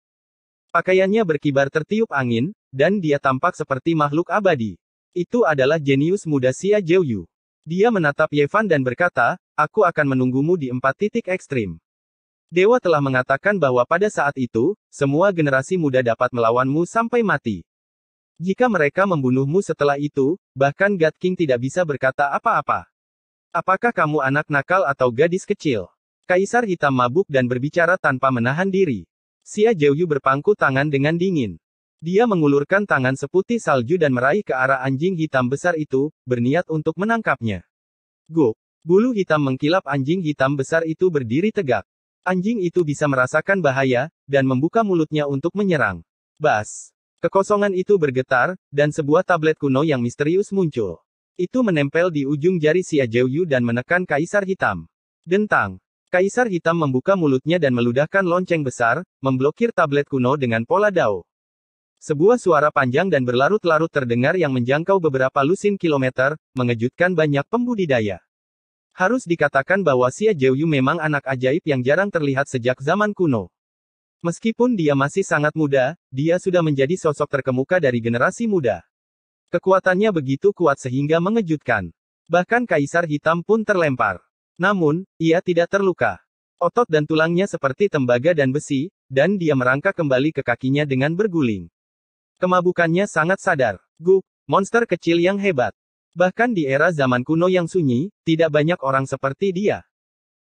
Pakaiannya berkibar tertiup angin, dan dia tampak seperti makhluk abadi. Itu adalah jenius muda Xia Jiuyu. Dia menatap Yevan dan berkata, aku akan menunggumu di empat titik ekstrim. Dewa telah mengatakan bahwa pada saat itu, semua generasi muda dapat melawanmu sampai mati. Jika mereka membunuhmu setelah itu, bahkan God King tidak bisa berkata apa-apa. Apakah kamu anak nakal atau gadis kecil? Kaisar hitam mabuk dan berbicara tanpa menahan diri. Xia Jiuyu berpangku tangan dengan dingin. Dia mengulurkan tangan seputih salju dan meraih ke arah anjing hitam besar itu, berniat untuk menangkapnya. Go! Bulu hitam mengkilap anjing hitam besar itu berdiri tegak. Anjing itu bisa merasakan bahaya, dan membuka mulutnya untuk menyerang. Bas! Kekosongan itu bergetar, dan sebuah tablet kuno yang misterius muncul. Itu menempel di ujung jari si Ajeuyu dan menekan kaisar hitam. Dentang. Kaisar hitam membuka mulutnya dan meludahkan lonceng besar, memblokir tablet kuno dengan pola dao. Sebuah suara panjang dan berlarut-larut terdengar yang menjangkau beberapa lusin kilometer, mengejutkan banyak pembudidaya. Harus dikatakan bahwa Xia Jiuyu memang anak ajaib yang jarang terlihat sejak zaman kuno. Meskipun dia masih sangat muda, dia sudah menjadi sosok terkemuka dari generasi muda. Kekuatannya begitu kuat sehingga mengejutkan. Bahkan kaisar hitam pun terlempar. Namun, ia tidak terluka. Otot dan tulangnya seperti tembaga dan besi, dan dia merangkak kembali ke kakinya dengan berguling. Kemabukannya sangat sadar. Gu, monster kecil yang hebat. Bahkan di era zaman kuno yang sunyi, tidak banyak orang seperti dia.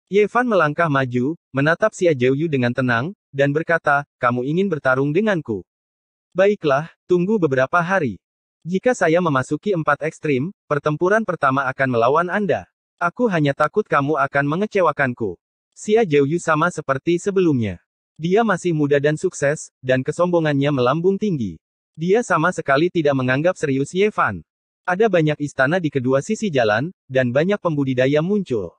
Yevan melangkah maju, menatap Si Ajeuyu dengan tenang, dan berkata, kamu ingin bertarung denganku. Baiklah, tunggu beberapa hari. Jika saya memasuki empat ekstrim, pertempuran pertama akan melawan Anda. Aku hanya takut kamu akan mengecewakanku. Xia Jiuyu sama seperti sebelumnya. Dia masih muda dan sukses, dan kesombongannya melambung tinggi. Dia sama sekali tidak menganggap serius Ye Fan. Ada banyak istana di kedua sisi jalan, dan banyak pembudidaya muncul.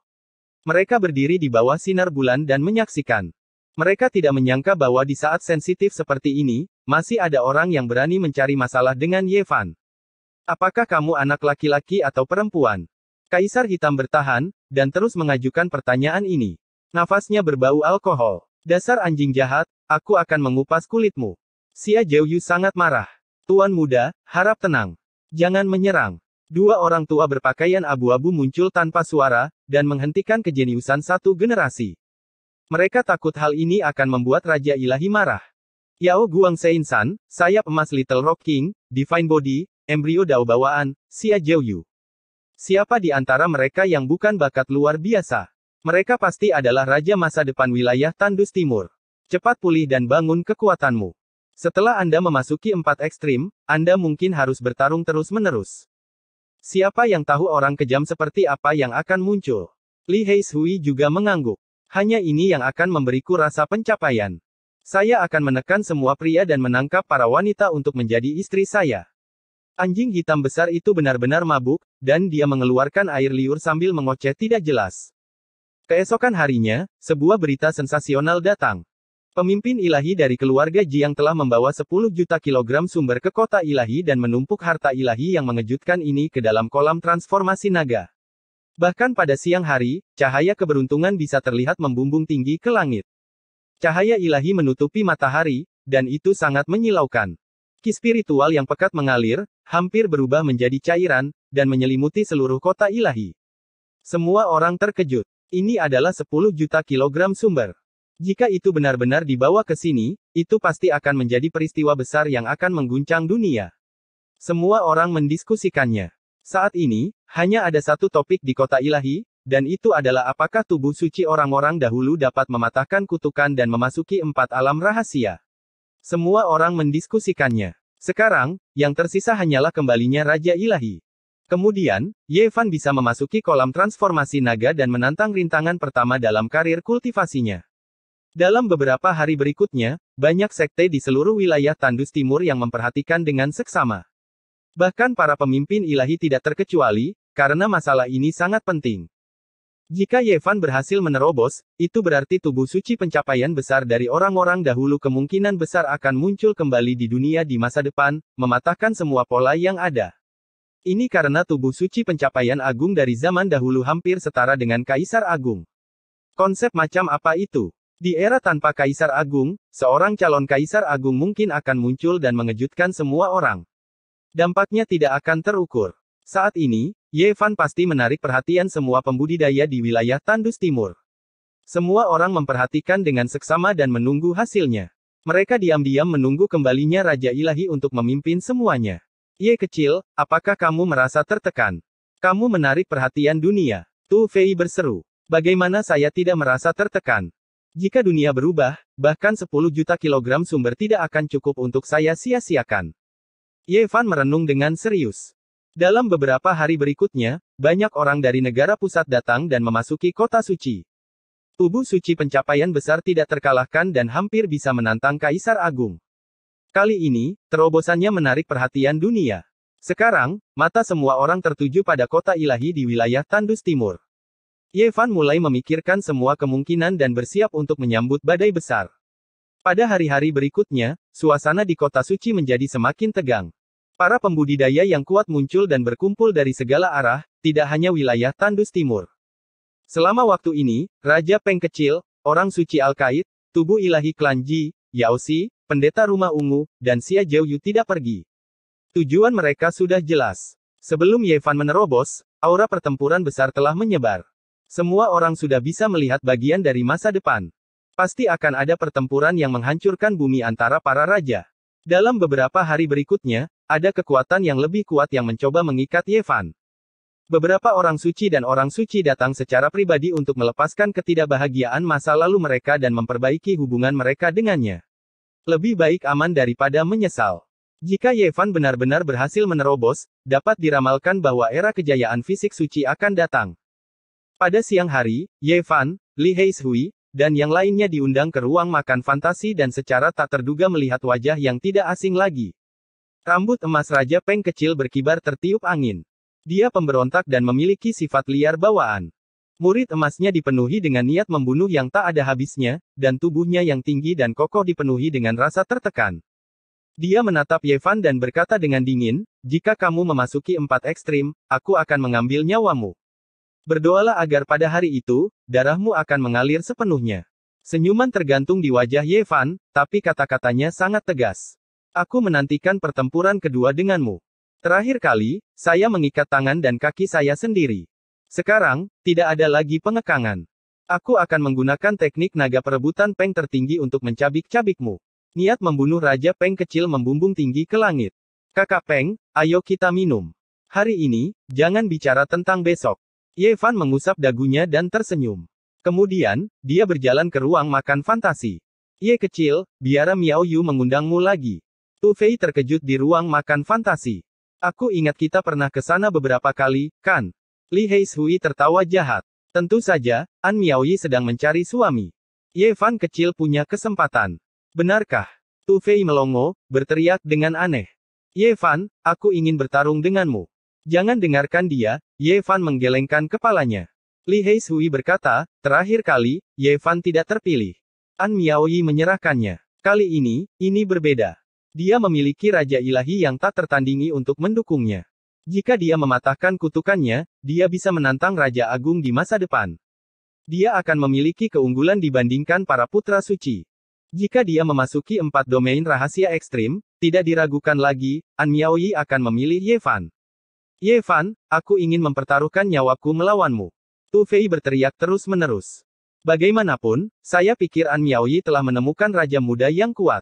Mereka berdiri di bawah sinar bulan dan menyaksikan. Mereka tidak menyangka bahwa di saat sensitif seperti ini, masih ada orang yang berani mencari masalah dengan Yevan. Apakah kamu anak laki-laki atau perempuan? Kaisar Hitam bertahan, dan terus mengajukan pertanyaan ini. Nafasnya berbau alkohol. Dasar anjing jahat, aku akan mengupas kulitmu. Xia Jiuyu sangat marah. Tuan muda, harap tenang. Jangan menyerang. Dua orang tua berpakaian abu-abu muncul tanpa suara, dan menghentikan kejeniusan satu generasi. Mereka takut hal ini akan membuat Raja Ilahi marah. Yao Guang Seinsan, sayap emas Little Rock King, Divine Body, Embrio Dao Bawaan, Xia Jiuyu. Siapa di antara mereka yang bukan bakat luar biasa? Mereka pasti adalah raja masa depan wilayah Tandus Timur. Cepat pulih dan bangun kekuatanmu. Setelah Anda memasuki empat ekstrim, Anda mungkin harus bertarung terus-menerus. Siapa yang tahu orang kejam seperti apa yang akan muncul? Li Heishui juga mengangguk. Hanya ini yang akan memberiku rasa pencapaian. Saya akan menekan semua pria dan menangkap para wanita untuk menjadi istri saya. Anjing hitam besar itu benar-benar mabuk, dan dia mengeluarkan air liur sambil mengoceh tidak jelas. Keesokan harinya, sebuah berita sensasional datang. Pemimpin ilahi dari keluarga Jiang telah membawa 10 juta kilogram sumber ke kota ilahi dan menumpuk harta ilahi yang mengejutkan ini ke dalam kolam transformasi naga. Bahkan pada siang hari, cahaya keberuntungan bisa terlihat membumbung tinggi ke langit. Cahaya ilahi menutupi matahari, dan itu sangat menyilaukan. Ki spiritual yang pekat mengalir, hampir berubah menjadi cairan, dan menyelimuti seluruh kota ilahi. Semua orang terkejut. Ini adalah 10 juta kilogram sumber. Jika itu benar-benar dibawa ke sini, itu pasti akan menjadi peristiwa besar yang akan mengguncang dunia. Semua orang mendiskusikannya. Saat ini, hanya ada satu topik di kota ilahi, dan itu adalah apakah tubuh suci orang-orang dahulu dapat mematahkan kutukan dan memasuki empat alam rahasia. Semua orang mendiskusikannya. Sekarang, yang tersisa hanyalah kembalinya Raja Ilahi. Kemudian, Yevan bisa memasuki kolam transformasi naga dan menantang rintangan pertama dalam karir kultivasinya. Dalam beberapa hari berikutnya, banyak sekte di seluruh wilayah Tandus Timur yang memperhatikan dengan seksama. Bahkan para pemimpin ilahi tidak terkecuali, karena masalah ini sangat penting. Jika Yevan berhasil menerobos, itu berarti tubuh suci pencapaian besar dari orang-orang dahulu kemungkinan besar akan muncul kembali di dunia di masa depan, mematahkan semua pola yang ada. Ini karena tubuh suci pencapaian agung dari zaman dahulu hampir setara dengan kaisar agung. Konsep macam apa itu? Di era tanpa kaisar agung, seorang calon kaisar agung mungkin akan muncul dan mengejutkan semua orang. Dampaknya tidak akan terukur. Saat ini, Yevan pasti menarik perhatian semua pembudidaya di wilayah Tandus Timur. Semua orang memperhatikan dengan seksama dan menunggu hasilnya. Mereka diam-diam menunggu kembalinya Raja Ilahi untuk memimpin semuanya. Ye kecil, apakah kamu merasa tertekan? Kamu menarik perhatian dunia. Tu Fei berseru. Bagaimana saya tidak merasa tertekan? Jika dunia berubah, bahkan 10 juta kilogram sumber tidak akan cukup untuk saya sia-siakan. Ye merenung dengan serius. Dalam beberapa hari berikutnya, banyak orang dari negara pusat datang dan memasuki kota suci. Tubuh suci pencapaian besar tidak terkalahkan dan hampir bisa menantang Kaisar Agung. Kali ini, terobosannya menarik perhatian dunia. Sekarang, mata semua orang tertuju pada kota ilahi di wilayah Tandus Timur. Yevan mulai memikirkan semua kemungkinan dan bersiap untuk menyambut badai besar. Pada hari-hari berikutnya, suasana di kota suci menjadi semakin tegang. Para pembudidaya yang kuat muncul dan berkumpul dari segala arah, tidak hanya wilayah Tandus Timur. Selama waktu ini, Raja Peng Kecil, orang suci al Al-Kaid, tubuh ilahi klan Ji, Yaosi, pendeta rumah ungu, dan Xia Jiuyu tidak pergi. Tujuan mereka sudah jelas. Sebelum Yevan menerobos, aura pertempuran besar telah menyebar. Semua orang sudah bisa melihat bagian dari masa depan. Pasti akan ada pertempuran yang menghancurkan bumi antara para raja. Dalam beberapa hari berikutnya, ada kekuatan yang lebih kuat yang mencoba mengikat Yevan. Beberapa orang suci dan orang suci datang secara pribadi untuk melepaskan ketidakbahagiaan masa lalu mereka dan memperbaiki hubungan mereka dengannya. Lebih baik aman daripada menyesal. Jika Yevan benar-benar berhasil menerobos, dapat diramalkan bahwa era kejayaan fisik suci akan datang. Pada siang hari, Yevan, Li Heishui, dan yang lainnya diundang ke ruang makan fantasi dan secara tak terduga melihat wajah yang tidak asing lagi. Rambut emas Raja Peng kecil berkibar tertiup angin. Dia pemberontak dan memiliki sifat liar bawaan. Murid emasnya dipenuhi dengan niat membunuh yang tak ada habisnya, dan tubuhnya yang tinggi dan kokoh dipenuhi dengan rasa tertekan. Dia menatap Yevan dan berkata dengan dingin, jika kamu memasuki empat ekstrim, aku akan mengambil nyawamu. Berdoalah agar pada hari itu, darahmu akan mengalir sepenuhnya. Senyuman tergantung di wajah Yevan, tapi kata-katanya sangat tegas. Aku menantikan pertempuran kedua denganmu. Terakhir kali, saya mengikat tangan dan kaki saya sendiri. Sekarang, tidak ada lagi pengekangan. Aku akan menggunakan teknik naga perebutan peng tertinggi untuk mencabik-cabikmu. Niat membunuh Raja Peng kecil membumbung tinggi ke langit. Kakak Peng, ayo kita minum. Hari ini, jangan bicara tentang besok. Yevan mengusap dagunya dan tersenyum. Kemudian, dia berjalan ke ruang makan fantasi. Ye kecil, biara Miao Yu mengundangmu lagi. Tu Fei terkejut di ruang makan fantasi. Aku ingat kita pernah ke sana beberapa kali, kan? Li Heshui tertawa jahat. Tentu saja, An Miao Yi sedang mencari suami. Ye Fan kecil punya kesempatan. Benarkah? Tu Fei melongo, berteriak dengan aneh. Ye Fan, aku ingin bertarung denganmu. Jangan dengarkan dia, Ye Fan menggelengkan kepalanya. Li Hei Sui berkata, terakhir kali, Ye Fan tidak terpilih. An Miao Yi menyerahkannya. Kali ini, ini berbeda. Dia memiliki Raja Ilahi yang tak tertandingi untuk mendukungnya. Jika dia mematahkan kutukannya, dia bisa menantang Raja Agung di masa depan. Dia akan memiliki keunggulan dibandingkan para putra suci. Jika dia memasuki empat domain rahasia ekstrim, tidak diragukan lagi, An Miao Yi akan memilih Ye Fan. Ye Fan, aku ingin mempertaruhkan nyawaku melawanmu. Tu Fei berteriak terus-menerus. Bagaimanapun, saya pikir An Miaoyi telah menemukan raja muda yang kuat.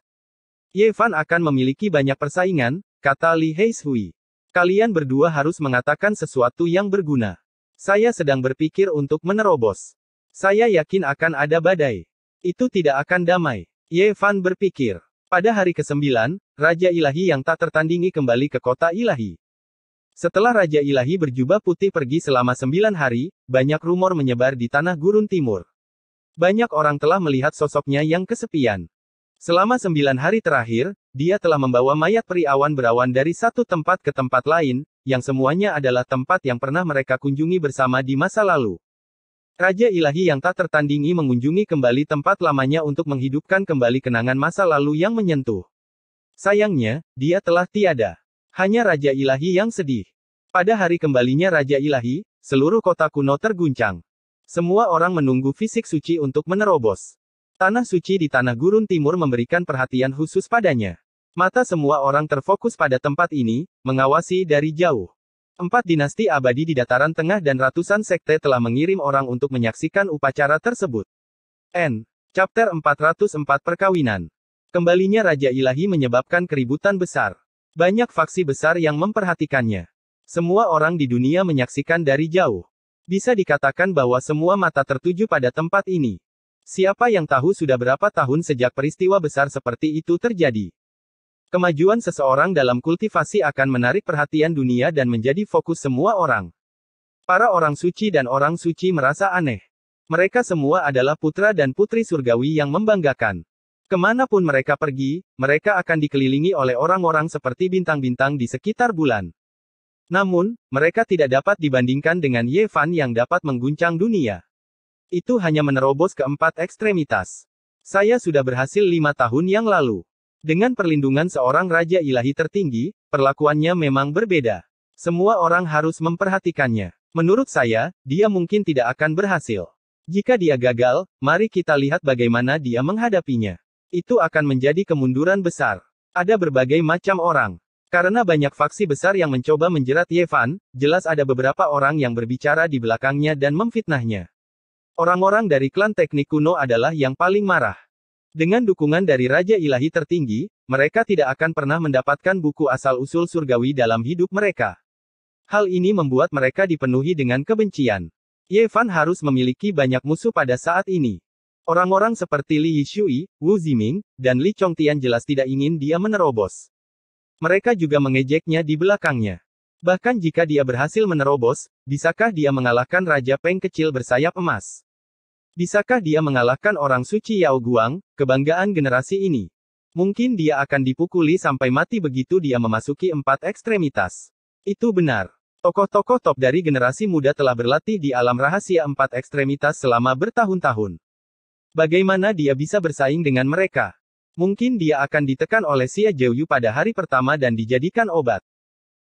Ye Fan akan memiliki banyak persaingan, kata Li Heishui. Kalian berdua harus mengatakan sesuatu yang berguna. Saya sedang berpikir untuk menerobos. Saya yakin akan ada badai. Itu tidak akan damai. Ye Fan berpikir. Pada hari ke-9, Raja Ilahi yang tak tertandingi kembali ke kota Ilahi. Setelah Raja Ilahi berjubah putih pergi selama sembilan hari, banyak rumor menyebar di tanah gurun timur. Banyak orang telah melihat sosoknya yang kesepian. Selama sembilan hari terakhir, dia telah membawa mayat peri awan berawan dari satu tempat ke tempat lain, yang semuanya adalah tempat yang pernah mereka kunjungi bersama di masa lalu. Raja Ilahi yang tak tertandingi mengunjungi kembali tempat lamanya untuk menghidupkan kembali kenangan masa lalu yang menyentuh. Sayangnya, dia telah tiada. Hanya Raja Ilahi yang sedih. Pada hari kembalinya Raja Ilahi, seluruh kota kuno terguncang. Semua orang menunggu fisik suci untuk menerobos. Tanah suci di Tanah Gurun Timur memberikan perhatian khusus padanya. Mata semua orang terfokus pada tempat ini, mengawasi dari jauh. Empat dinasti abadi di dataran tengah dan ratusan sekte telah mengirim orang untuk menyaksikan upacara tersebut. N. Chapter 404 Perkawinan Kembalinya Raja Ilahi menyebabkan keributan besar. Banyak faksi besar yang memperhatikannya. Semua orang di dunia menyaksikan dari jauh. Bisa dikatakan bahwa semua mata tertuju pada tempat ini. Siapa yang tahu sudah berapa tahun sejak peristiwa besar seperti itu terjadi? Kemajuan seseorang dalam kultivasi akan menarik perhatian dunia dan menjadi fokus semua orang. Para orang suci dan orang suci merasa aneh. Mereka semua adalah putra dan putri surgawi yang membanggakan. Kemanapun mereka pergi, mereka akan dikelilingi oleh orang-orang seperti bintang-bintang di sekitar bulan. Namun, mereka tidak dapat dibandingkan dengan Ye Fan yang dapat mengguncang dunia. Itu hanya menerobos ke empat ekstremitas. Saya sudah berhasil lima tahun yang lalu. Dengan perlindungan seorang Raja Ilahi tertinggi, perlakuannya memang berbeda. Semua orang harus memperhatikannya. Menurut saya, dia mungkin tidak akan berhasil. Jika dia gagal, mari kita lihat bagaimana dia menghadapinya. Itu akan menjadi kemunduran besar. Ada berbagai macam orang. Karena banyak faksi besar yang mencoba menjerat Yevan. jelas ada beberapa orang yang berbicara di belakangnya dan memfitnahnya. Orang-orang dari klan teknik kuno adalah yang paling marah. Dengan dukungan dari Raja Ilahi tertinggi, mereka tidak akan pernah mendapatkan buku asal-usul surgawi dalam hidup mereka. Hal ini membuat mereka dipenuhi dengan kebencian. Yevan harus memiliki banyak musuh pada saat ini. Orang-orang seperti Li Yishui, Wu Ziming, dan Li Chongtian jelas tidak ingin dia menerobos. Mereka juga mengejeknya di belakangnya. Bahkan jika dia berhasil menerobos, bisakah dia mengalahkan Raja Peng kecil bersayap emas? Bisakah dia mengalahkan orang suci Yao Guang, kebanggaan generasi ini? Mungkin dia akan dipukuli sampai mati begitu dia memasuki empat ekstremitas. Itu benar. Tokoh-tokoh top dari generasi muda telah berlatih di alam rahasia empat ekstremitas selama bertahun-tahun. Bagaimana dia bisa bersaing dengan mereka? Mungkin dia akan ditekan oleh Xie Jiuyu pada hari pertama dan dijadikan obat.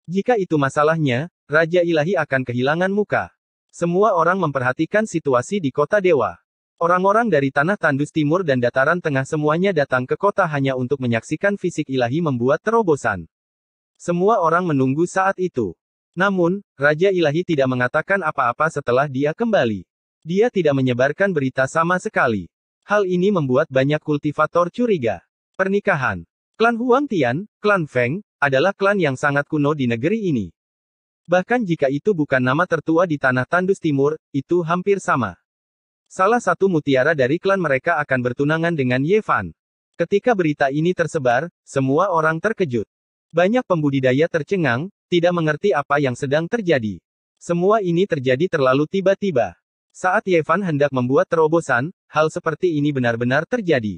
Jika itu masalahnya, Raja Ilahi akan kehilangan muka. Semua orang memperhatikan situasi di kota dewa. Orang-orang dari tanah tandus timur dan dataran tengah semuanya datang ke kota hanya untuk menyaksikan fisik ilahi membuat terobosan. Semua orang menunggu saat itu. Namun, Raja Ilahi tidak mengatakan apa-apa setelah dia kembali. Dia tidak menyebarkan berita sama sekali. Hal ini membuat banyak kultivator curiga. Pernikahan Klan Huang Tian, Klan Feng, adalah klan yang sangat kuno di negeri ini. Bahkan jika itu bukan nama tertua di tanah tandus timur, itu hampir sama. Salah satu mutiara dari klan mereka akan bertunangan dengan Ye Fan. Ketika berita ini tersebar, semua orang terkejut. Banyak pembudidaya tercengang, tidak mengerti apa yang sedang terjadi. Semua ini terjadi terlalu tiba-tiba. Saat Yevan hendak membuat terobosan, hal seperti ini benar-benar terjadi.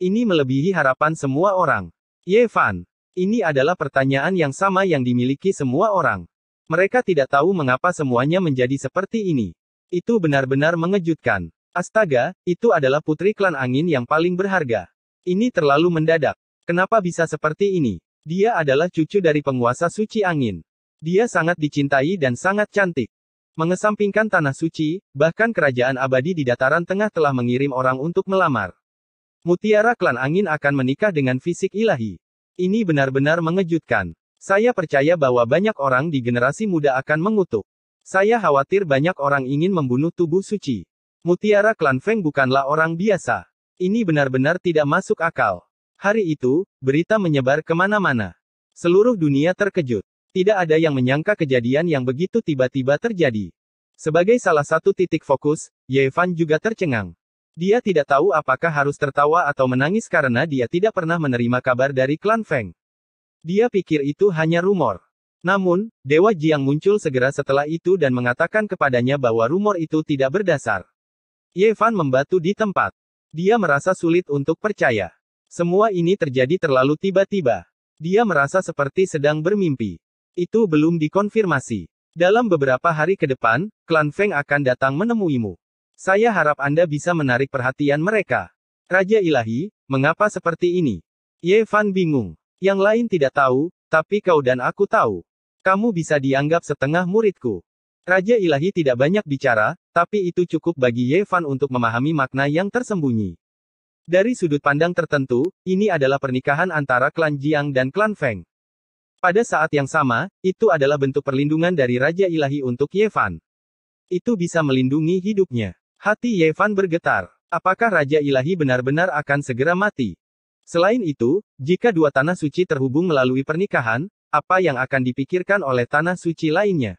Ini melebihi harapan semua orang. Yevan, ini adalah pertanyaan yang sama yang dimiliki semua orang. Mereka tidak tahu mengapa semuanya menjadi seperti ini. Itu benar-benar mengejutkan. Astaga, itu adalah putri klan angin yang paling berharga. Ini terlalu mendadak. Kenapa bisa seperti ini? Dia adalah cucu dari penguasa suci angin. Dia sangat dicintai dan sangat cantik mengesampingkan tanah suci, bahkan kerajaan abadi di dataran tengah telah mengirim orang untuk melamar. Mutiara klan angin akan menikah dengan fisik ilahi. Ini benar-benar mengejutkan. Saya percaya bahwa banyak orang di generasi muda akan mengutuk. Saya khawatir banyak orang ingin membunuh tubuh suci. Mutiara klan Feng bukanlah orang biasa. Ini benar-benar tidak masuk akal. Hari itu, berita menyebar kemana-mana. Seluruh dunia terkejut. Tidak ada yang menyangka kejadian yang begitu tiba-tiba terjadi. Sebagai salah satu titik fokus, Yevan juga tercengang. Dia tidak tahu apakah harus tertawa atau menangis karena dia tidak pernah menerima kabar dari klan Feng. Dia pikir itu hanya rumor. Namun, Dewa Jiang muncul segera setelah itu dan mengatakan kepadanya bahwa rumor itu tidak berdasar. Yevan membatu di tempat. Dia merasa sulit untuk percaya. Semua ini terjadi terlalu tiba-tiba. Dia merasa seperti sedang bermimpi itu belum dikonfirmasi. Dalam beberapa hari ke depan, klan Feng akan datang menemuimu. Saya harap Anda bisa menarik perhatian mereka. Raja Ilahi, mengapa seperti ini? Ye Fan bingung. Yang lain tidak tahu, tapi kau dan aku tahu. Kamu bisa dianggap setengah muridku. Raja Ilahi tidak banyak bicara, tapi itu cukup bagi Ye Fan untuk memahami makna yang tersembunyi. Dari sudut pandang tertentu, ini adalah pernikahan antara klan Jiang dan klan Feng. Pada saat yang sama, itu adalah bentuk perlindungan dari Raja Ilahi untuk Yevan. Itu bisa melindungi hidupnya. Hati Yevan bergetar. Apakah Raja Ilahi benar-benar akan segera mati? Selain itu, jika dua tanah suci terhubung melalui pernikahan, apa yang akan dipikirkan oleh tanah suci lainnya?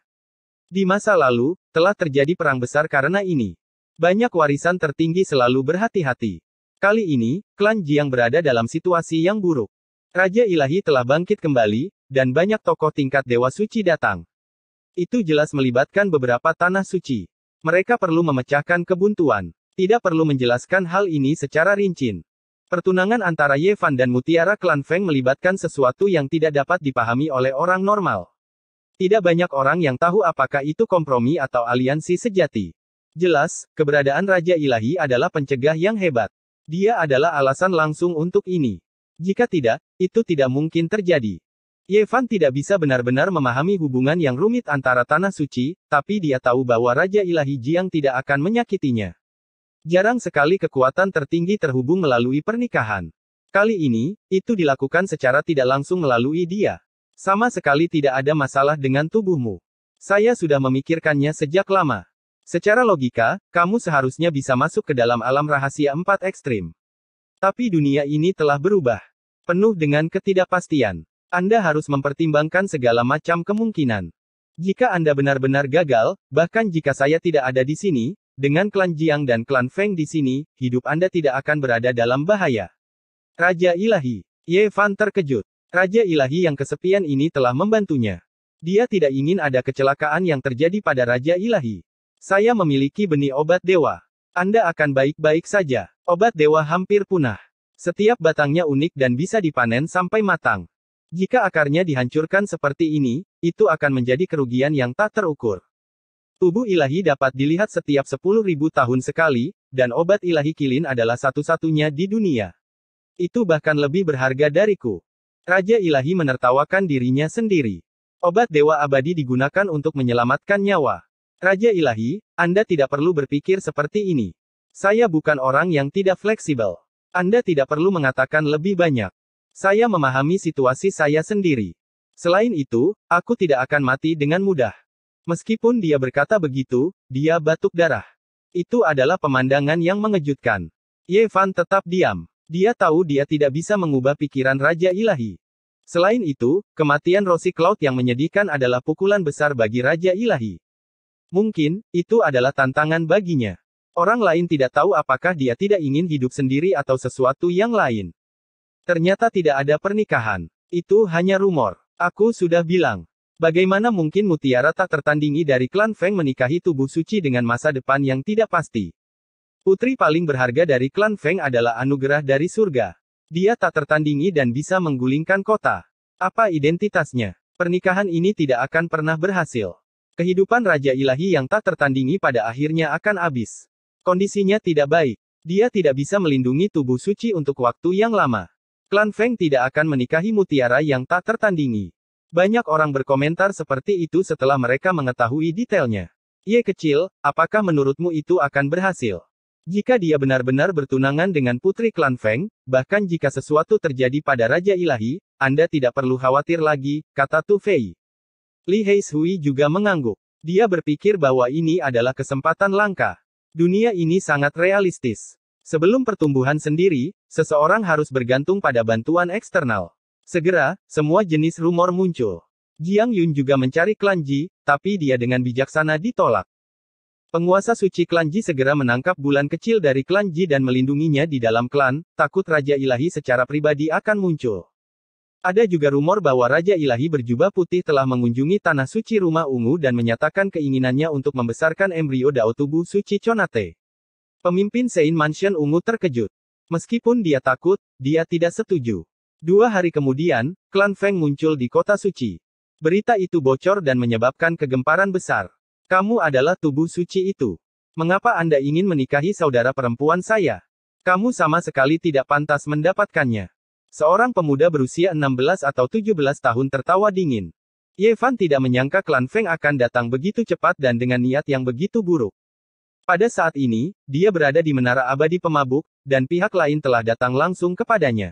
Di masa lalu, telah terjadi perang besar karena ini. Banyak warisan tertinggi selalu berhati-hati. Kali ini, klan Jiang berada dalam situasi yang buruk. Raja Ilahi telah bangkit kembali, dan banyak tokoh tingkat Dewa Suci datang. Itu jelas melibatkan beberapa tanah suci. Mereka perlu memecahkan kebuntuan. Tidak perlu menjelaskan hal ini secara rinci. Pertunangan antara Yevan dan Mutiara Klan Feng melibatkan sesuatu yang tidak dapat dipahami oleh orang normal. Tidak banyak orang yang tahu apakah itu kompromi atau aliansi sejati. Jelas, keberadaan Raja Ilahi adalah pencegah yang hebat. Dia adalah alasan langsung untuk ini. Jika tidak, itu tidak mungkin terjadi. Yevan tidak bisa benar-benar memahami hubungan yang rumit antara tanah suci, tapi dia tahu bahwa Raja Ilahi Jiang tidak akan menyakitinya. Jarang sekali kekuatan tertinggi terhubung melalui pernikahan. Kali ini, itu dilakukan secara tidak langsung melalui dia. Sama sekali tidak ada masalah dengan tubuhmu. Saya sudah memikirkannya sejak lama. Secara logika, kamu seharusnya bisa masuk ke dalam alam rahasia empat ekstrim. Tapi dunia ini telah berubah. Penuh dengan ketidakpastian. Anda harus mempertimbangkan segala macam kemungkinan. Jika Anda benar-benar gagal, bahkan jika saya tidak ada di sini, dengan klan Jiang dan klan Feng di sini, hidup Anda tidak akan berada dalam bahaya. Raja Ilahi. Ye Fan terkejut. Raja Ilahi yang kesepian ini telah membantunya. Dia tidak ingin ada kecelakaan yang terjadi pada Raja Ilahi. Saya memiliki benih obat dewa. Anda akan baik-baik saja. Obat dewa hampir punah. Setiap batangnya unik dan bisa dipanen sampai matang. Jika akarnya dihancurkan seperti ini, itu akan menjadi kerugian yang tak terukur. Tubuh ilahi dapat dilihat setiap 10.000 tahun sekali, dan obat ilahi kilin adalah satu-satunya di dunia. Itu bahkan lebih berharga dariku. Raja ilahi menertawakan dirinya sendiri. Obat dewa abadi digunakan untuk menyelamatkan nyawa. Raja ilahi, Anda tidak perlu berpikir seperti ini. Saya bukan orang yang tidak fleksibel. Anda tidak perlu mengatakan lebih banyak. Saya memahami situasi saya sendiri. Selain itu, aku tidak akan mati dengan mudah. Meskipun dia berkata begitu, dia batuk darah. Itu adalah pemandangan yang mengejutkan. Yevan tetap diam. Dia tahu dia tidak bisa mengubah pikiran Raja Ilahi. Selain itu, kematian Rosi Cloud yang menyedihkan adalah pukulan besar bagi Raja Ilahi. Mungkin, itu adalah tantangan baginya. Orang lain tidak tahu apakah dia tidak ingin hidup sendiri atau sesuatu yang lain. Ternyata tidak ada pernikahan. Itu hanya rumor. Aku sudah bilang. Bagaimana mungkin mutiara tak tertandingi dari klan Feng menikahi tubuh suci dengan masa depan yang tidak pasti? Putri paling berharga dari klan Feng adalah anugerah dari surga. Dia tak tertandingi dan bisa menggulingkan kota. Apa identitasnya? Pernikahan ini tidak akan pernah berhasil. Kehidupan Raja Ilahi yang tak tertandingi pada akhirnya akan habis. Kondisinya tidak baik. Dia tidak bisa melindungi tubuh suci untuk waktu yang lama. Klan Feng tidak akan menikahi mutiara yang tak tertandingi. Banyak orang berkomentar seperti itu setelah mereka mengetahui detailnya. Ye kecil, apakah menurutmu itu akan berhasil? Jika dia benar-benar bertunangan dengan putri klan Feng, bahkan jika sesuatu terjadi pada Raja Ilahi, Anda tidak perlu khawatir lagi, kata Tu Fei. Li Heishui juga mengangguk. Dia berpikir bahwa ini adalah kesempatan langka. Dunia ini sangat realistis. Sebelum pertumbuhan sendiri, Seseorang harus bergantung pada bantuan eksternal. Segera, semua jenis rumor muncul. Jiang Yun juga mencari klan Ji, tapi dia dengan bijaksana ditolak. Penguasa suci klan Ji segera menangkap bulan kecil dari klan Ji dan melindunginya di dalam klan, takut Raja Ilahi secara pribadi akan muncul. Ada juga rumor bahwa Raja Ilahi berjubah putih telah mengunjungi tanah suci rumah ungu dan menyatakan keinginannya untuk membesarkan embrio dao tubuh suci Conate. Pemimpin Sein Mansion ungu terkejut. Meskipun dia takut, dia tidak setuju. Dua hari kemudian, klan Feng muncul di kota suci. Berita itu bocor dan menyebabkan kegemparan besar. Kamu adalah tubuh suci itu. Mengapa Anda ingin menikahi saudara perempuan saya? Kamu sama sekali tidak pantas mendapatkannya. Seorang pemuda berusia 16 atau 17 tahun tertawa dingin. Yevan tidak menyangka klan Feng akan datang begitu cepat dan dengan niat yang begitu buruk. Pada saat ini, dia berada di Menara Abadi Pemabuk, dan pihak lain telah datang langsung kepadanya.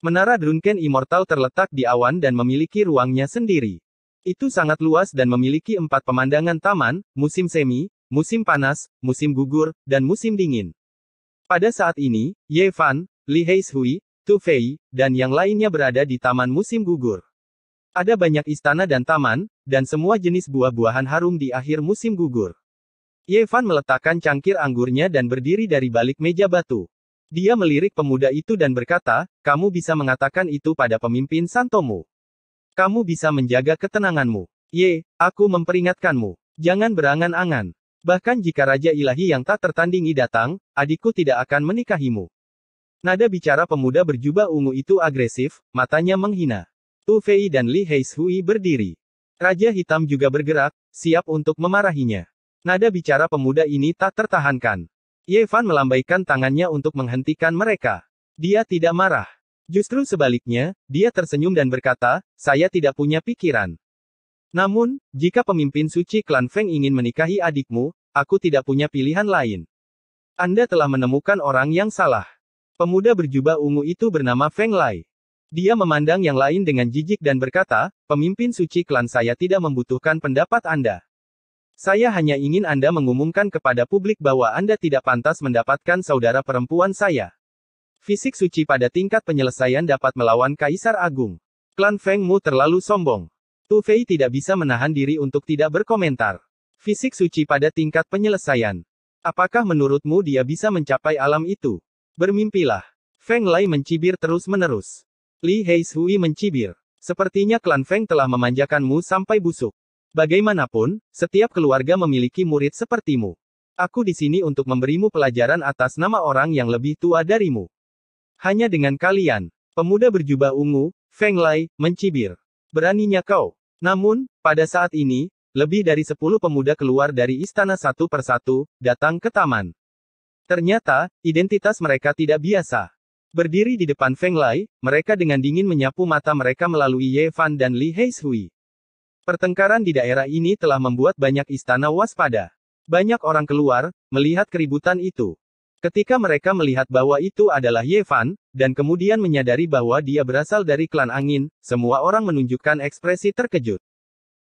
Menara Drunken Immortal terletak di awan dan memiliki ruangnya sendiri. Itu sangat luas dan memiliki empat pemandangan taman, musim semi, musim panas, musim gugur, dan musim dingin. Pada saat ini, Ye Fan, Li Heishui, Tu Fei, dan yang lainnya berada di taman musim gugur. Ada banyak istana dan taman, dan semua jenis buah-buahan harum di akhir musim gugur. Yevan meletakkan cangkir anggurnya dan berdiri dari balik meja batu. Dia melirik pemuda itu dan berkata, kamu bisa mengatakan itu pada pemimpin Santomu. Kamu bisa menjaga ketenanganmu. Ye, aku memperingatkanmu. Jangan berangan-angan. Bahkan jika Raja Ilahi yang tak tertandingi datang, adikku tidak akan menikahimu. Nada bicara pemuda berjubah ungu itu agresif, matanya menghina. Tu Fei dan Li Heishui berdiri. Raja Hitam juga bergerak, siap untuk memarahinya. Nada bicara pemuda ini tak tertahankan. Yevan melambaikan tangannya untuk menghentikan mereka. Dia tidak marah. Justru sebaliknya, dia tersenyum dan berkata, saya tidak punya pikiran. Namun, jika pemimpin suci klan Feng ingin menikahi adikmu, aku tidak punya pilihan lain. Anda telah menemukan orang yang salah. Pemuda berjubah ungu itu bernama Feng Lai. Dia memandang yang lain dengan jijik dan berkata, pemimpin suci klan saya tidak membutuhkan pendapat Anda. Saya hanya ingin Anda mengumumkan kepada publik bahwa Anda tidak pantas mendapatkan saudara perempuan saya. Fisik suci pada tingkat penyelesaian dapat melawan Kaisar Agung. Klan Feng Mu terlalu sombong. Tu Fei tidak bisa menahan diri untuk tidak berkomentar. Fisik suci pada tingkat penyelesaian. Apakah menurutmu dia bisa mencapai alam itu? Bermimpilah. Feng Lai mencibir terus-menerus. Li Heishui mencibir. Sepertinya klan Feng telah memanjakanmu sampai busuk. Bagaimanapun, setiap keluarga memiliki murid sepertimu. Aku di sini untuk memberimu pelajaran atas nama orang yang lebih tua darimu. Hanya dengan kalian, pemuda berjubah ungu, Feng Lai, mencibir. Beraninya kau. Namun, pada saat ini, lebih dari sepuluh pemuda keluar dari istana satu persatu, datang ke taman. Ternyata, identitas mereka tidak biasa. Berdiri di depan Feng Lai, mereka dengan dingin menyapu mata mereka melalui Ye Fan dan Li Heishui. Pertengkaran di daerah ini telah membuat banyak istana waspada. Banyak orang keluar, melihat keributan itu. Ketika mereka melihat bahwa itu adalah Yevan, dan kemudian menyadari bahwa dia berasal dari klan angin, semua orang menunjukkan ekspresi terkejut.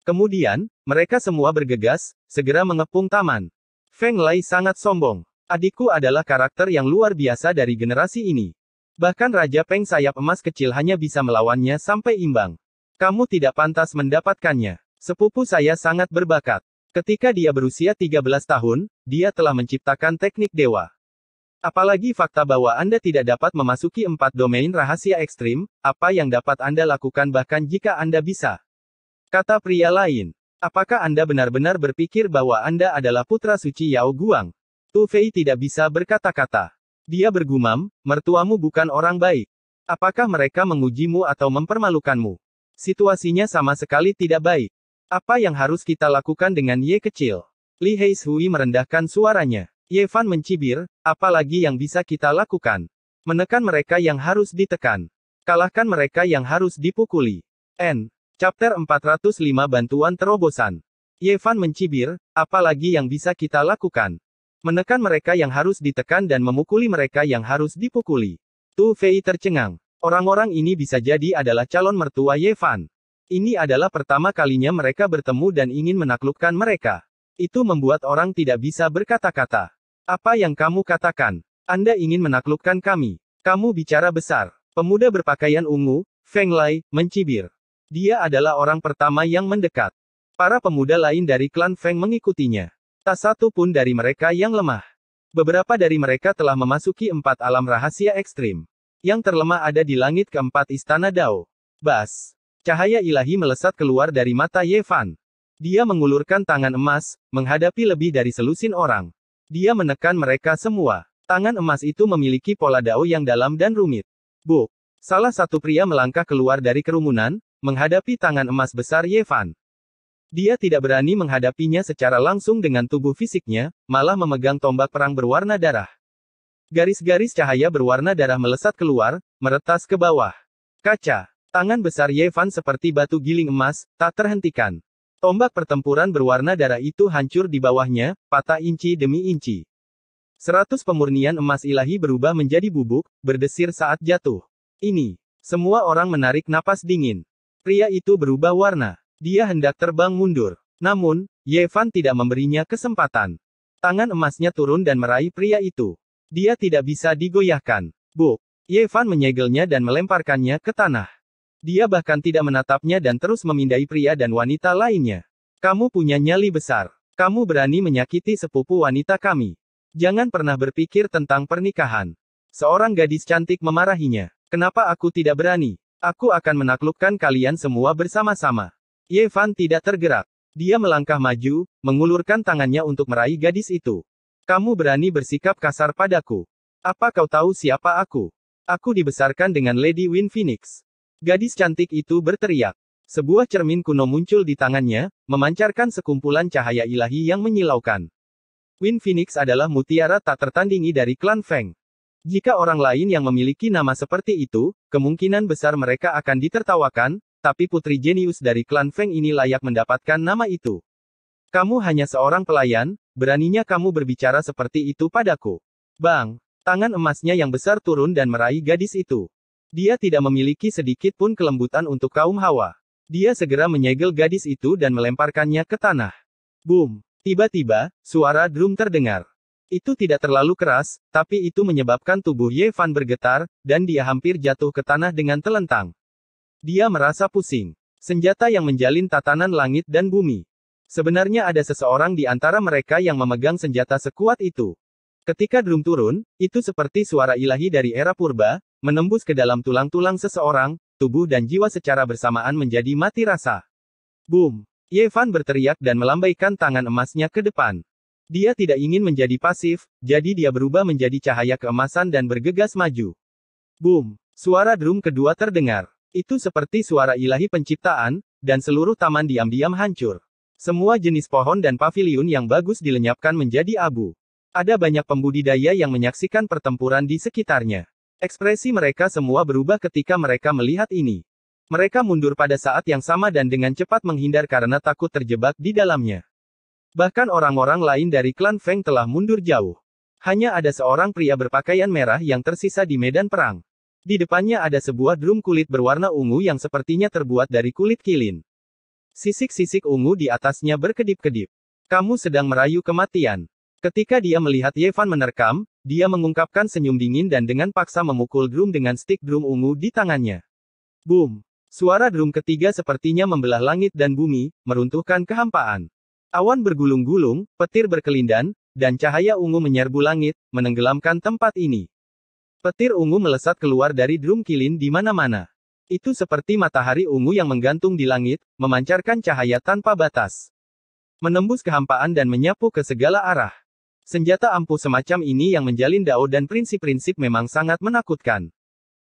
Kemudian, mereka semua bergegas, segera mengepung taman. Feng Lai sangat sombong. Adikku adalah karakter yang luar biasa dari generasi ini. Bahkan Raja Peng sayap emas kecil hanya bisa melawannya sampai imbang. Kamu tidak pantas mendapatkannya. Sepupu saya sangat berbakat. Ketika dia berusia 13 tahun, dia telah menciptakan teknik dewa. Apalagi fakta bahwa Anda tidak dapat memasuki empat domain rahasia ekstrim, apa yang dapat Anda lakukan bahkan jika Anda bisa. Kata pria lain. Apakah Anda benar-benar berpikir bahwa Anda adalah putra suci Yao Guang? Tu Fei tidak bisa berkata-kata. Dia bergumam, mertuamu bukan orang baik. Apakah mereka mengujimu atau mempermalukanmu? Situasinya sama sekali tidak baik. Apa yang harus kita lakukan dengan Ye kecil? Li Heishui merendahkan suaranya. Ye Fan mencibir, apalagi yang bisa kita lakukan? Menekan mereka yang harus ditekan. Kalahkan mereka yang harus dipukuli. N. Chapter 405 Bantuan Terobosan. Ye Fan mencibir, apalagi yang bisa kita lakukan? Menekan mereka yang harus ditekan dan memukuli mereka yang harus dipukuli. Tu Fei tercengang. Orang-orang ini bisa jadi adalah calon mertua Yevan. Ini adalah pertama kalinya mereka bertemu dan ingin menaklukkan mereka. Itu membuat orang tidak bisa berkata-kata. Apa yang kamu katakan? Anda ingin menaklukkan kami. Kamu bicara besar. Pemuda berpakaian ungu, Feng Lai, mencibir. Dia adalah orang pertama yang mendekat. Para pemuda lain dari klan Feng mengikutinya. Tak satu pun dari mereka yang lemah. Beberapa dari mereka telah memasuki empat alam rahasia ekstrim yang terlemah ada di langit keempat istana Dao. Bas. Cahaya ilahi melesat keluar dari mata Ye Fan. Dia mengulurkan tangan emas, menghadapi lebih dari selusin orang. Dia menekan mereka semua. Tangan emas itu memiliki pola dao yang dalam dan rumit. Bu, Salah satu pria melangkah keluar dari kerumunan, menghadapi tangan emas besar Ye Fan. Dia tidak berani menghadapinya secara langsung dengan tubuh fisiknya, malah memegang tombak perang berwarna darah. Garis-garis cahaya berwarna darah melesat keluar, meretas ke bawah. Kaca. Tangan besar Yevan seperti batu giling emas, tak terhentikan. Tombak pertempuran berwarna darah itu hancur di bawahnya, patah inci demi inci. Seratus pemurnian emas ilahi berubah menjadi bubuk, berdesir saat jatuh. Ini. Semua orang menarik napas dingin. Pria itu berubah warna. Dia hendak terbang mundur. Namun, Yevan tidak memberinya kesempatan. Tangan emasnya turun dan meraih pria itu. Dia tidak bisa digoyahkan. Bu. Yevan menyegelnya dan melemparkannya ke tanah. Dia bahkan tidak menatapnya dan terus memindai pria dan wanita lainnya. Kamu punya nyali besar. Kamu berani menyakiti sepupu wanita kami. Jangan pernah berpikir tentang pernikahan. Seorang gadis cantik memarahinya. Kenapa aku tidak berani? Aku akan menaklukkan kalian semua bersama-sama. Yevan tidak tergerak. Dia melangkah maju, mengulurkan tangannya untuk meraih gadis itu. Kamu berani bersikap kasar padaku. Apa kau tahu siapa aku? Aku dibesarkan dengan Lady Win Phoenix. Gadis cantik itu berteriak. Sebuah cermin kuno muncul di tangannya, memancarkan sekumpulan cahaya ilahi yang menyilaukan. Win Phoenix adalah mutiara tak tertandingi dari klan Feng. Jika orang lain yang memiliki nama seperti itu, kemungkinan besar mereka akan ditertawakan, tapi putri jenius dari klan Feng ini layak mendapatkan nama itu. Kamu hanya seorang pelayan, Beraninya kamu berbicara seperti itu padaku. Bang, tangan emasnya yang besar turun dan meraih gadis itu. Dia tidak memiliki sedikit pun kelembutan untuk kaum hawa. Dia segera menyegel gadis itu dan melemparkannya ke tanah. Boom! Tiba-tiba, suara drum terdengar. Itu tidak terlalu keras, tapi itu menyebabkan tubuh Ye Fan bergetar, dan dia hampir jatuh ke tanah dengan telentang. Dia merasa pusing. Senjata yang menjalin tatanan langit dan bumi. Sebenarnya ada seseorang di antara mereka yang memegang senjata sekuat itu. Ketika drum turun, itu seperti suara ilahi dari era purba, menembus ke dalam tulang-tulang seseorang, tubuh dan jiwa secara bersamaan menjadi mati rasa. Boom! Yevan berteriak dan melambaikan tangan emasnya ke depan. Dia tidak ingin menjadi pasif, jadi dia berubah menjadi cahaya keemasan dan bergegas maju. Boom! Suara drum kedua terdengar. Itu seperti suara ilahi penciptaan, dan seluruh taman diam-diam hancur. Semua jenis pohon dan paviliun yang bagus dilenyapkan menjadi abu. Ada banyak pembudidaya yang menyaksikan pertempuran di sekitarnya. Ekspresi mereka semua berubah ketika mereka melihat ini. Mereka mundur pada saat yang sama dan dengan cepat menghindar karena takut terjebak di dalamnya. Bahkan orang-orang lain dari klan Feng telah mundur jauh. Hanya ada seorang pria berpakaian merah yang tersisa di medan perang. Di depannya ada sebuah drum kulit berwarna ungu yang sepertinya terbuat dari kulit kilin. Sisik-sisik ungu di atasnya berkedip-kedip. Kamu sedang merayu kematian. Ketika dia melihat Yevan menerkam, dia mengungkapkan senyum dingin dan dengan paksa memukul drum dengan stick drum ungu di tangannya. Boom! Suara drum ketiga sepertinya membelah langit dan bumi, meruntuhkan kehampaan. Awan bergulung-gulung, petir berkelindan, dan cahaya ungu menyerbu langit, menenggelamkan tempat ini. Petir ungu melesat keluar dari drum kilin di mana-mana. Itu seperti matahari ungu yang menggantung di langit, memancarkan cahaya tanpa batas. Menembus kehampaan dan menyapu ke segala arah. Senjata ampuh semacam ini yang menjalin dao dan prinsip-prinsip memang sangat menakutkan.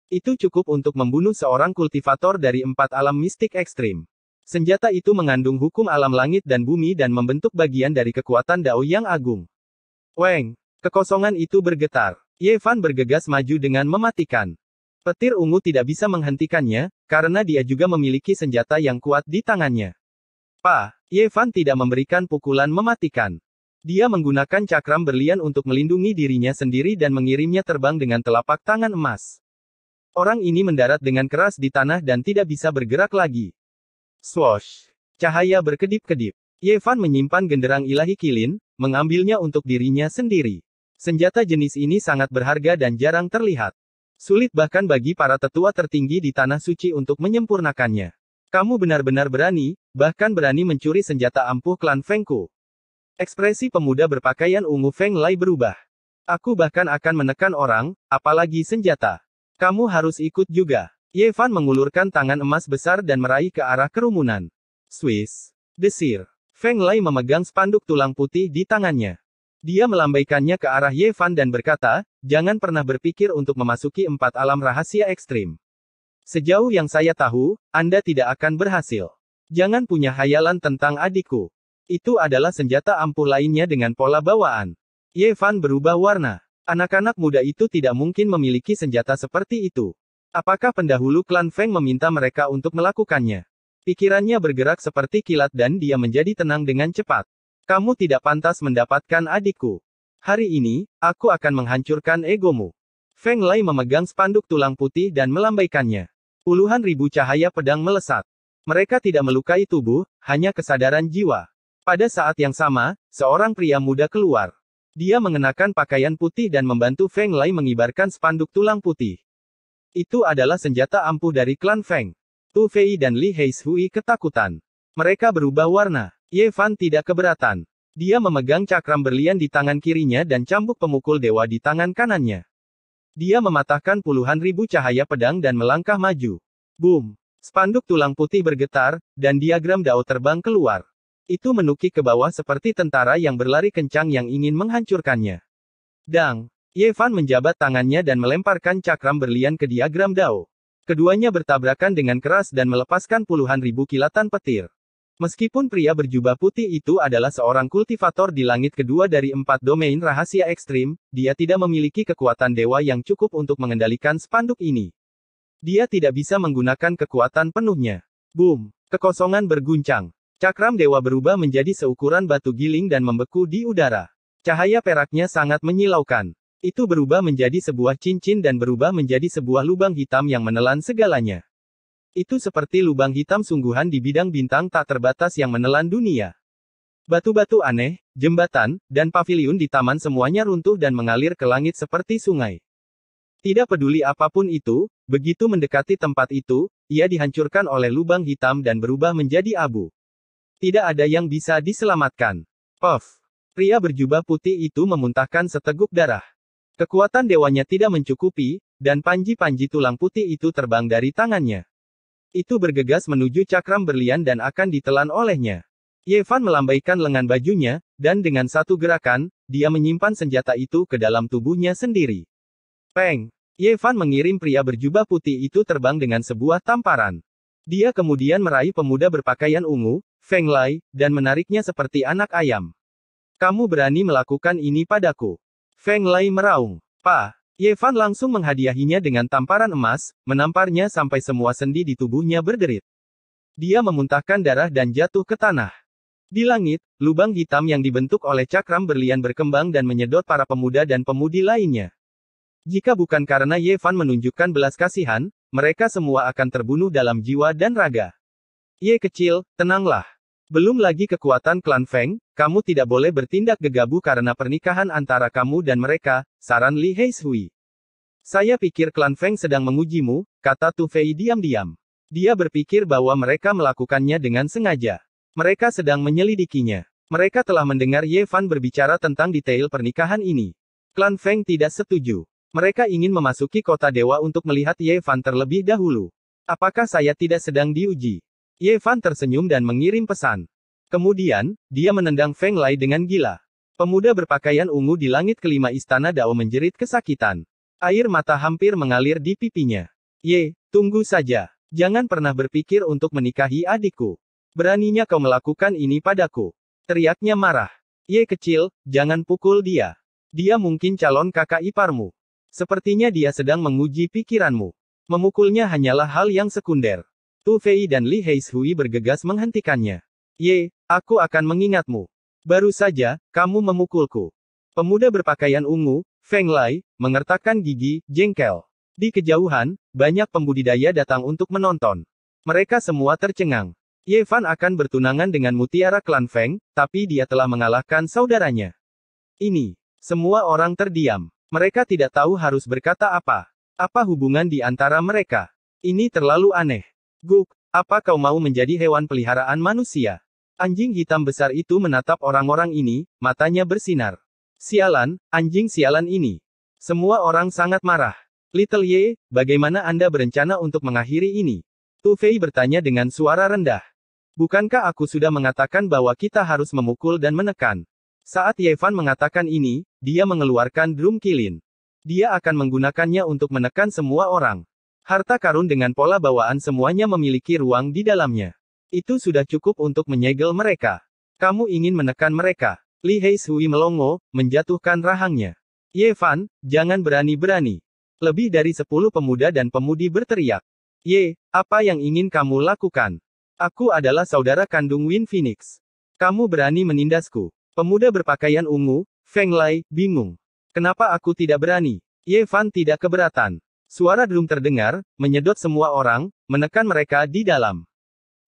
Itu cukup untuk membunuh seorang kultivator dari empat alam mistik ekstrim. Senjata itu mengandung hukum alam langit dan bumi dan membentuk bagian dari kekuatan Dao yang agung. Weng, kekosongan itu bergetar. Yevan bergegas maju dengan mematikan. Petir ungu tidak bisa menghentikannya, karena dia juga memiliki senjata yang kuat di tangannya. Pa, Yevan tidak memberikan pukulan mematikan. Dia menggunakan cakram berlian untuk melindungi dirinya sendiri dan mengirimnya terbang dengan telapak tangan emas. Orang ini mendarat dengan keras di tanah dan tidak bisa bergerak lagi. Swosh. Cahaya berkedip-kedip. Yevan menyimpan genderang ilahi kilin, mengambilnya untuk dirinya sendiri. Senjata jenis ini sangat berharga dan jarang terlihat. Sulit bahkan bagi para tetua tertinggi di Tanah Suci untuk menyempurnakannya. Kamu benar-benar berani, bahkan berani mencuri senjata ampuh klan Fengku. Ekspresi pemuda berpakaian ungu Feng Lai berubah. Aku bahkan akan menekan orang, apalagi senjata. Kamu harus ikut juga. Ye Fan mengulurkan tangan emas besar dan meraih ke arah kerumunan. Swiss. Desir. Feng Lai memegang spanduk tulang putih di tangannya. Dia melambaikannya ke arah Yevan dan berkata, jangan pernah berpikir untuk memasuki empat alam rahasia ekstrim. Sejauh yang saya tahu, Anda tidak akan berhasil. Jangan punya hayalan tentang adikku. Itu adalah senjata ampuh lainnya dengan pola bawaan. Yevan berubah warna. Anak-anak muda itu tidak mungkin memiliki senjata seperti itu. Apakah pendahulu klan Feng meminta mereka untuk melakukannya? Pikirannya bergerak seperti kilat dan dia menjadi tenang dengan cepat. Kamu tidak pantas mendapatkan adikku. Hari ini, aku akan menghancurkan egomu. Feng Lai memegang spanduk tulang putih dan melambaikannya. Puluhan ribu cahaya pedang melesat. Mereka tidak melukai tubuh, hanya kesadaran jiwa. Pada saat yang sama, seorang pria muda keluar. Dia mengenakan pakaian putih dan membantu Feng Lai mengibarkan spanduk tulang putih. Itu adalah senjata ampuh dari klan Feng. Tu Fei dan Li Heishui ketakutan. Mereka berubah warna. Yevan tidak keberatan. Dia memegang cakram berlian di tangan kirinya dan cambuk pemukul dewa di tangan kanannya. Dia mematahkan puluhan ribu cahaya pedang dan melangkah maju. Boom! Spanduk tulang putih bergetar, dan diagram dao terbang keluar. Itu menukik ke bawah seperti tentara yang berlari kencang yang ingin menghancurkannya. Dang! Yevan menjabat tangannya dan melemparkan cakram berlian ke diagram dao. Keduanya bertabrakan dengan keras dan melepaskan puluhan ribu kilatan petir. Meskipun pria berjubah putih itu adalah seorang kultivator di langit kedua dari empat domain rahasia ekstrim, dia tidak memiliki kekuatan dewa yang cukup untuk mengendalikan spanduk ini. Dia tidak bisa menggunakan kekuatan penuhnya. Boom! Kekosongan berguncang. Cakram dewa berubah menjadi seukuran batu giling dan membeku di udara. Cahaya peraknya sangat menyilaukan. Itu berubah menjadi sebuah cincin dan berubah menjadi sebuah lubang hitam yang menelan segalanya. Itu seperti lubang hitam sungguhan di bidang bintang tak terbatas yang menelan dunia. Batu-batu aneh, jembatan, dan paviliun di taman semuanya runtuh dan mengalir ke langit seperti sungai. Tidak peduli apapun itu, begitu mendekati tempat itu, ia dihancurkan oleh lubang hitam dan berubah menjadi abu. Tidak ada yang bisa diselamatkan. Puff. Pria berjubah putih itu memuntahkan seteguk darah. Kekuatan dewanya tidak mencukupi, dan panji-panji tulang putih itu terbang dari tangannya itu bergegas menuju cakram berlian dan akan ditelan olehnya. Yevan melambaikan lengan bajunya, dan dengan satu gerakan, dia menyimpan senjata itu ke dalam tubuhnya sendiri. Peng! Yevan mengirim pria berjubah putih itu terbang dengan sebuah tamparan. Dia kemudian meraih pemuda berpakaian ungu, Feng Lai, dan menariknya seperti anak ayam. Kamu berani melakukan ini padaku. Feng Lai meraung. Pah! Yevan langsung menghadiahinya dengan tamparan emas, menamparnya sampai semua sendi di tubuhnya berderit. Dia memuntahkan darah dan jatuh ke tanah. Di langit, lubang hitam yang dibentuk oleh cakram berlian berkembang dan menyedot para pemuda dan pemudi lainnya. Jika bukan karena Yevan menunjukkan belas kasihan, mereka semua akan terbunuh dalam jiwa dan raga. Ye kecil, tenanglah. Belum lagi kekuatan klan Feng, kamu tidak boleh bertindak gegabah karena pernikahan antara kamu dan mereka, saran Li Heishui. Saya pikir klan Feng sedang mengujimu, kata Tu Fei diam-diam. Dia berpikir bahwa mereka melakukannya dengan sengaja. Mereka sedang menyelidikinya. Mereka telah mendengar Ye Fan berbicara tentang detail pernikahan ini. Klan Feng tidak setuju. Mereka ingin memasuki kota dewa untuk melihat Ye Fan terlebih dahulu. Apakah saya tidak sedang diuji? Ye Fan tersenyum dan mengirim pesan. Kemudian, dia menendang Feng Lai dengan gila. Pemuda berpakaian ungu di langit kelima istana Dao menjerit kesakitan. Air mata hampir mengalir di pipinya. Ye, tunggu saja. Jangan pernah berpikir untuk menikahi adikku. Beraninya kau melakukan ini padaku. Teriaknya marah. Ye kecil, jangan pukul dia. Dia mungkin calon kakak iparmu. Sepertinya dia sedang menguji pikiranmu. Memukulnya hanyalah hal yang sekunder. Tu Fei dan Li Heishui bergegas menghentikannya. Ye, aku akan mengingatmu. Baru saja, kamu memukulku. Pemuda berpakaian ungu, Feng Lai, mengertakkan gigi, jengkel. Di kejauhan, banyak pembudidaya datang untuk menonton. Mereka semua tercengang. Ye Fan akan bertunangan dengan mutiara klan Feng, tapi dia telah mengalahkan saudaranya. Ini, semua orang terdiam. Mereka tidak tahu harus berkata apa. Apa hubungan di antara mereka? Ini terlalu aneh. Guk, apa kau mau menjadi hewan peliharaan manusia? Anjing hitam besar itu menatap orang-orang ini, matanya bersinar. Sialan, anjing sialan ini. Semua orang sangat marah. Little Ye, bagaimana Anda berencana untuk mengakhiri ini? Tu Fei bertanya dengan suara rendah. Bukankah aku sudah mengatakan bahwa kita harus memukul dan menekan? Saat Ye Fan mengatakan ini, dia mengeluarkan drum kilin. Dia akan menggunakannya untuk menekan semua orang. Harta karun dengan pola bawaan semuanya memiliki ruang di dalamnya. Itu sudah cukup untuk menyegel mereka. Kamu ingin menekan mereka. Li Hei Sui melongo, menjatuhkan rahangnya. Ye Fan, jangan berani-berani. Lebih dari sepuluh pemuda dan pemudi berteriak. Ye, apa yang ingin kamu lakukan? Aku adalah saudara kandung Win Phoenix. Kamu berani menindasku. Pemuda berpakaian ungu, Feng Lai, bingung. Kenapa aku tidak berani? Ye Fan tidak keberatan. Suara drum terdengar, menyedot semua orang, menekan mereka di dalam.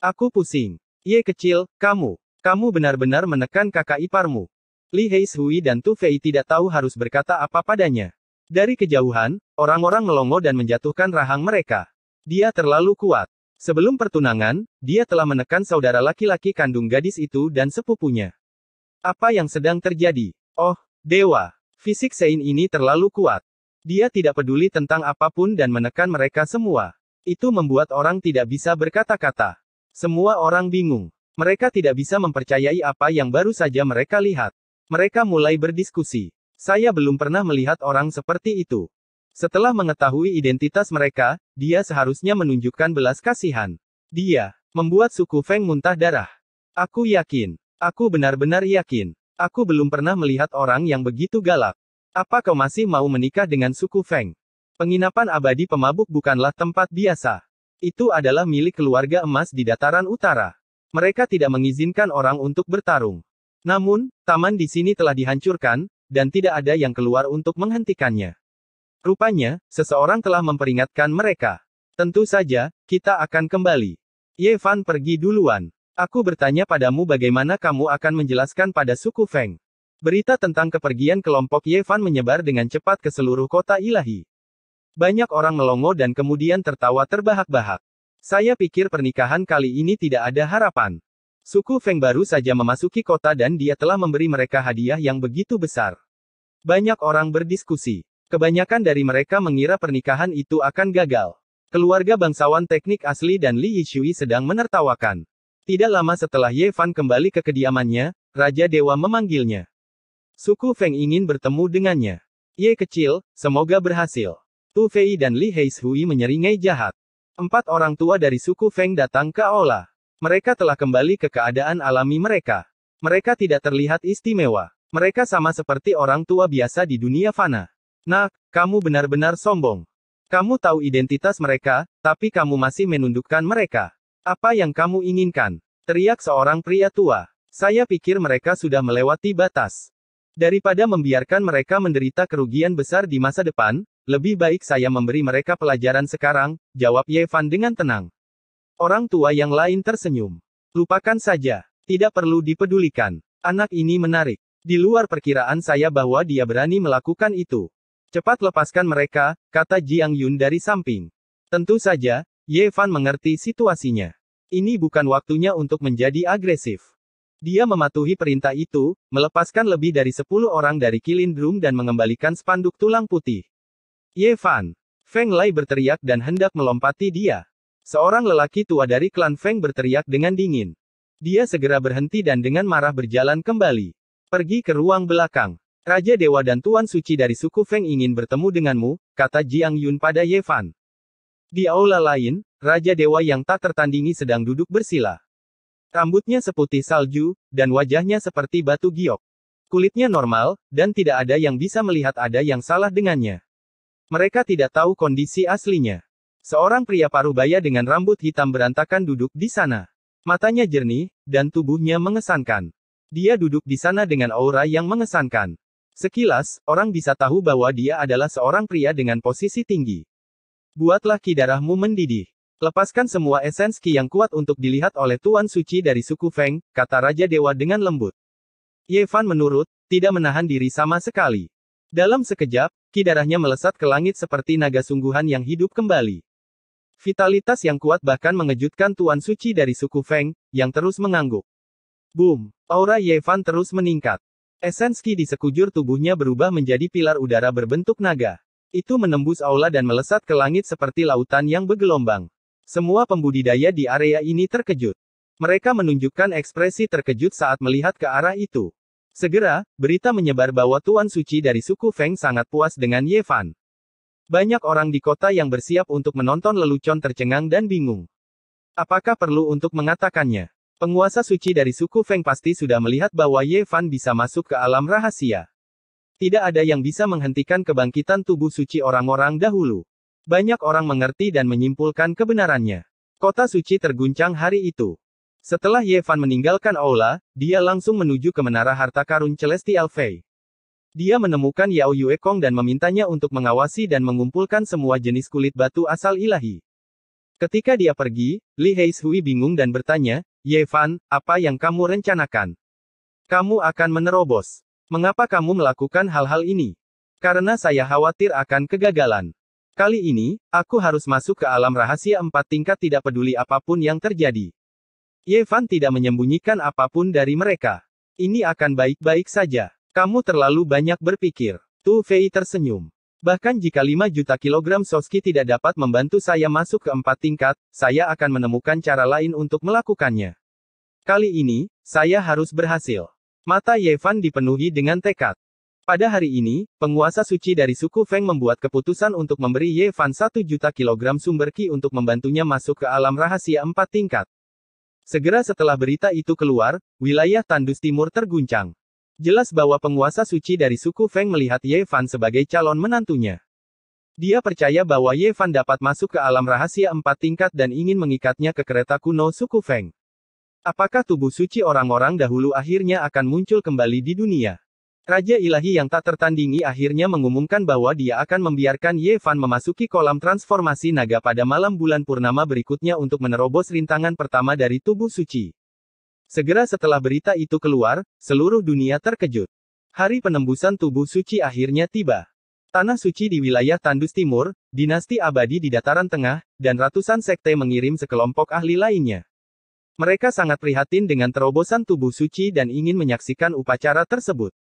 Aku pusing. Ye kecil, kamu. Kamu benar-benar menekan kakak iparmu. Li Heishui dan Tu Fei tidak tahu harus berkata apa padanya. Dari kejauhan, orang-orang melongo dan menjatuhkan rahang mereka. Dia terlalu kuat. Sebelum pertunangan, dia telah menekan saudara laki-laki kandung gadis itu dan sepupunya. Apa yang sedang terjadi? Oh, dewa. Fisik Sein ini terlalu kuat. Dia tidak peduli tentang apapun dan menekan mereka semua. Itu membuat orang tidak bisa berkata-kata. Semua orang bingung. Mereka tidak bisa mempercayai apa yang baru saja mereka lihat. Mereka mulai berdiskusi. Saya belum pernah melihat orang seperti itu. Setelah mengetahui identitas mereka, dia seharusnya menunjukkan belas kasihan. Dia membuat suku Feng muntah darah. Aku yakin. Aku benar-benar yakin. Aku belum pernah melihat orang yang begitu galak. Apa kau masih mau menikah dengan suku Feng? Penginapan abadi pemabuk bukanlah tempat biasa. Itu adalah milik keluarga emas di dataran utara. Mereka tidak mengizinkan orang untuk bertarung. Namun, taman di sini telah dihancurkan, dan tidak ada yang keluar untuk menghentikannya. Rupanya, seseorang telah memperingatkan mereka. Tentu saja, kita akan kembali. Ye Fan pergi duluan. Aku bertanya padamu bagaimana kamu akan menjelaskan pada suku Feng. Berita tentang kepergian kelompok Yevan menyebar dengan cepat ke seluruh kota ilahi. Banyak orang melongo dan kemudian tertawa terbahak-bahak. Saya pikir pernikahan kali ini tidak ada harapan. Suku Feng baru saja memasuki kota dan dia telah memberi mereka hadiah yang begitu besar. Banyak orang berdiskusi. Kebanyakan dari mereka mengira pernikahan itu akan gagal. Keluarga bangsawan teknik asli dan Li Yishui sedang menertawakan. Tidak lama setelah Ye Fan kembali ke kediamannya, Raja Dewa memanggilnya. Suku Feng ingin bertemu dengannya. Ye kecil, semoga berhasil. Tu Fei dan Li Heishui menyeringai jahat. Empat orang tua dari suku Feng datang ke aula. Mereka telah kembali ke keadaan alami mereka. Mereka tidak terlihat istimewa. Mereka sama seperti orang tua biasa di dunia fana. Nah, kamu benar-benar sombong. Kamu tahu identitas mereka, tapi kamu masih menundukkan mereka. Apa yang kamu inginkan? Teriak seorang pria tua. Saya pikir mereka sudah melewati batas. Daripada membiarkan mereka menderita kerugian besar di masa depan, lebih baik saya memberi mereka pelajaran sekarang, jawab Yevan dengan tenang. Orang tua yang lain tersenyum. Lupakan saja, tidak perlu dipedulikan. Anak ini menarik. Di luar perkiraan saya bahwa dia berani melakukan itu. Cepat lepaskan mereka, kata Jiang Yun dari samping. Tentu saja, Yevan mengerti situasinya. Ini bukan waktunya untuk menjadi agresif. Dia mematuhi perintah itu, melepaskan lebih dari sepuluh orang dari Kilindrum dan mengembalikan spanduk tulang putih. Ye Fan! Feng Lai berteriak dan hendak melompati dia. Seorang lelaki tua dari klan Feng berteriak dengan dingin. Dia segera berhenti dan dengan marah berjalan kembali. Pergi ke ruang belakang. Raja Dewa dan Tuan Suci dari suku Feng ingin bertemu denganmu, kata Jiang Yun pada Ye Fan. Di aula lain, Raja Dewa yang tak tertandingi sedang duduk bersila. Rambutnya seputih salju, dan wajahnya seperti batu giok. Kulitnya normal, dan tidak ada yang bisa melihat ada yang salah dengannya. Mereka tidak tahu kondisi aslinya. Seorang pria paruh baya dengan rambut hitam berantakan duduk di sana. Matanya jernih, dan tubuhnya mengesankan. Dia duduk di sana dengan aura yang mengesankan. Sekilas, orang bisa tahu bahwa dia adalah seorang pria dengan posisi tinggi. Buatlah kidarahmu mendidih. Lepaskan semua esens Qi yang kuat untuk dilihat oleh Tuan Suci dari suku Feng, kata Raja Dewa dengan lembut. Ye Fan menurut, tidak menahan diri sama sekali. Dalam sekejap, Qi darahnya melesat ke langit seperti naga sungguhan yang hidup kembali. Vitalitas yang kuat bahkan mengejutkan Tuan Suci dari suku Feng, yang terus mengangguk. Boom! Aura Ye Fan terus meningkat. Esens Qi di sekujur tubuhnya berubah menjadi pilar udara berbentuk naga. Itu menembus aula dan melesat ke langit seperti lautan yang bergelombang. Semua pembudidaya di area ini terkejut. Mereka menunjukkan ekspresi terkejut saat melihat ke arah itu. Segera, berita menyebar bahwa Tuan Suci dari suku Feng sangat puas dengan Ye Fan. Banyak orang di kota yang bersiap untuk menonton lelucon tercengang dan bingung. Apakah perlu untuk mengatakannya? Penguasa suci dari suku Feng pasti sudah melihat bahwa Ye Fan bisa masuk ke alam rahasia. Tidak ada yang bisa menghentikan kebangkitan tubuh suci orang-orang dahulu. Banyak orang mengerti dan menyimpulkan kebenarannya. Kota suci terguncang hari itu. Setelah Yevan meninggalkan aula, dia langsung menuju ke menara harta karun Celestial Fey. Dia menemukan Yao Yuekong dan memintanya untuk mengawasi dan mengumpulkan semua jenis kulit batu asal ilahi. Ketika dia pergi, Li Heishui bingung dan bertanya, Yevan, apa yang kamu rencanakan? Kamu akan menerobos. Mengapa kamu melakukan hal-hal ini? Karena saya khawatir akan kegagalan. Kali ini, aku harus masuk ke alam rahasia empat tingkat tidak peduli apapun yang terjadi. Yevan tidak menyembunyikan apapun dari mereka. Ini akan baik-baik saja. Kamu terlalu banyak berpikir. Tu Fei tersenyum. Bahkan jika 5 juta kilogram Soski tidak dapat membantu saya masuk ke empat tingkat, saya akan menemukan cara lain untuk melakukannya. Kali ini, saya harus berhasil. Mata Yevan dipenuhi dengan tekad. Pada hari ini, penguasa suci dari suku Feng membuat keputusan untuk memberi Ye Fan 1 juta kilogram sumber Qi untuk membantunya masuk ke alam rahasia empat tingkat. Segera setelah berita itu keluar, wilayah Tandus Timur terguncang. Jelas bahwa penguasa suci dari suku Feng melihat Ye Fan sebagai calon menantunya. Dia percaya bahwa Ye Fan dapat masuk ke alam rahasia empat tingkat dan ingin mengikatnya ke kereta kuno suku Feng. Apakah tubuh suci orang-orang dahulu akhirnya akan muncul kembali di dunia? Raja ilahi yang tak tertandingi akhirnya mengumumkan bahwa dia akan membiarkan Ye Fan memasuki kolam transformasi naga pada malam bulan purnama berikutnya untuk menerobos rintangan pertama dari tubuh suci. Segera setelah berita itu keluar, seluruh dunia terkejut. Hari penembusan tubuh suci akhirnya tiba. Tanah suci di wilayah Tandus Timur, dinasti abadi di dataran tengah, dan ratusan sekte mengirim sekelompok ahli lainnya. Mereka sangat prihatin dengan terobosan tubuh suci dan ingin menyaksikan upacara tersebut.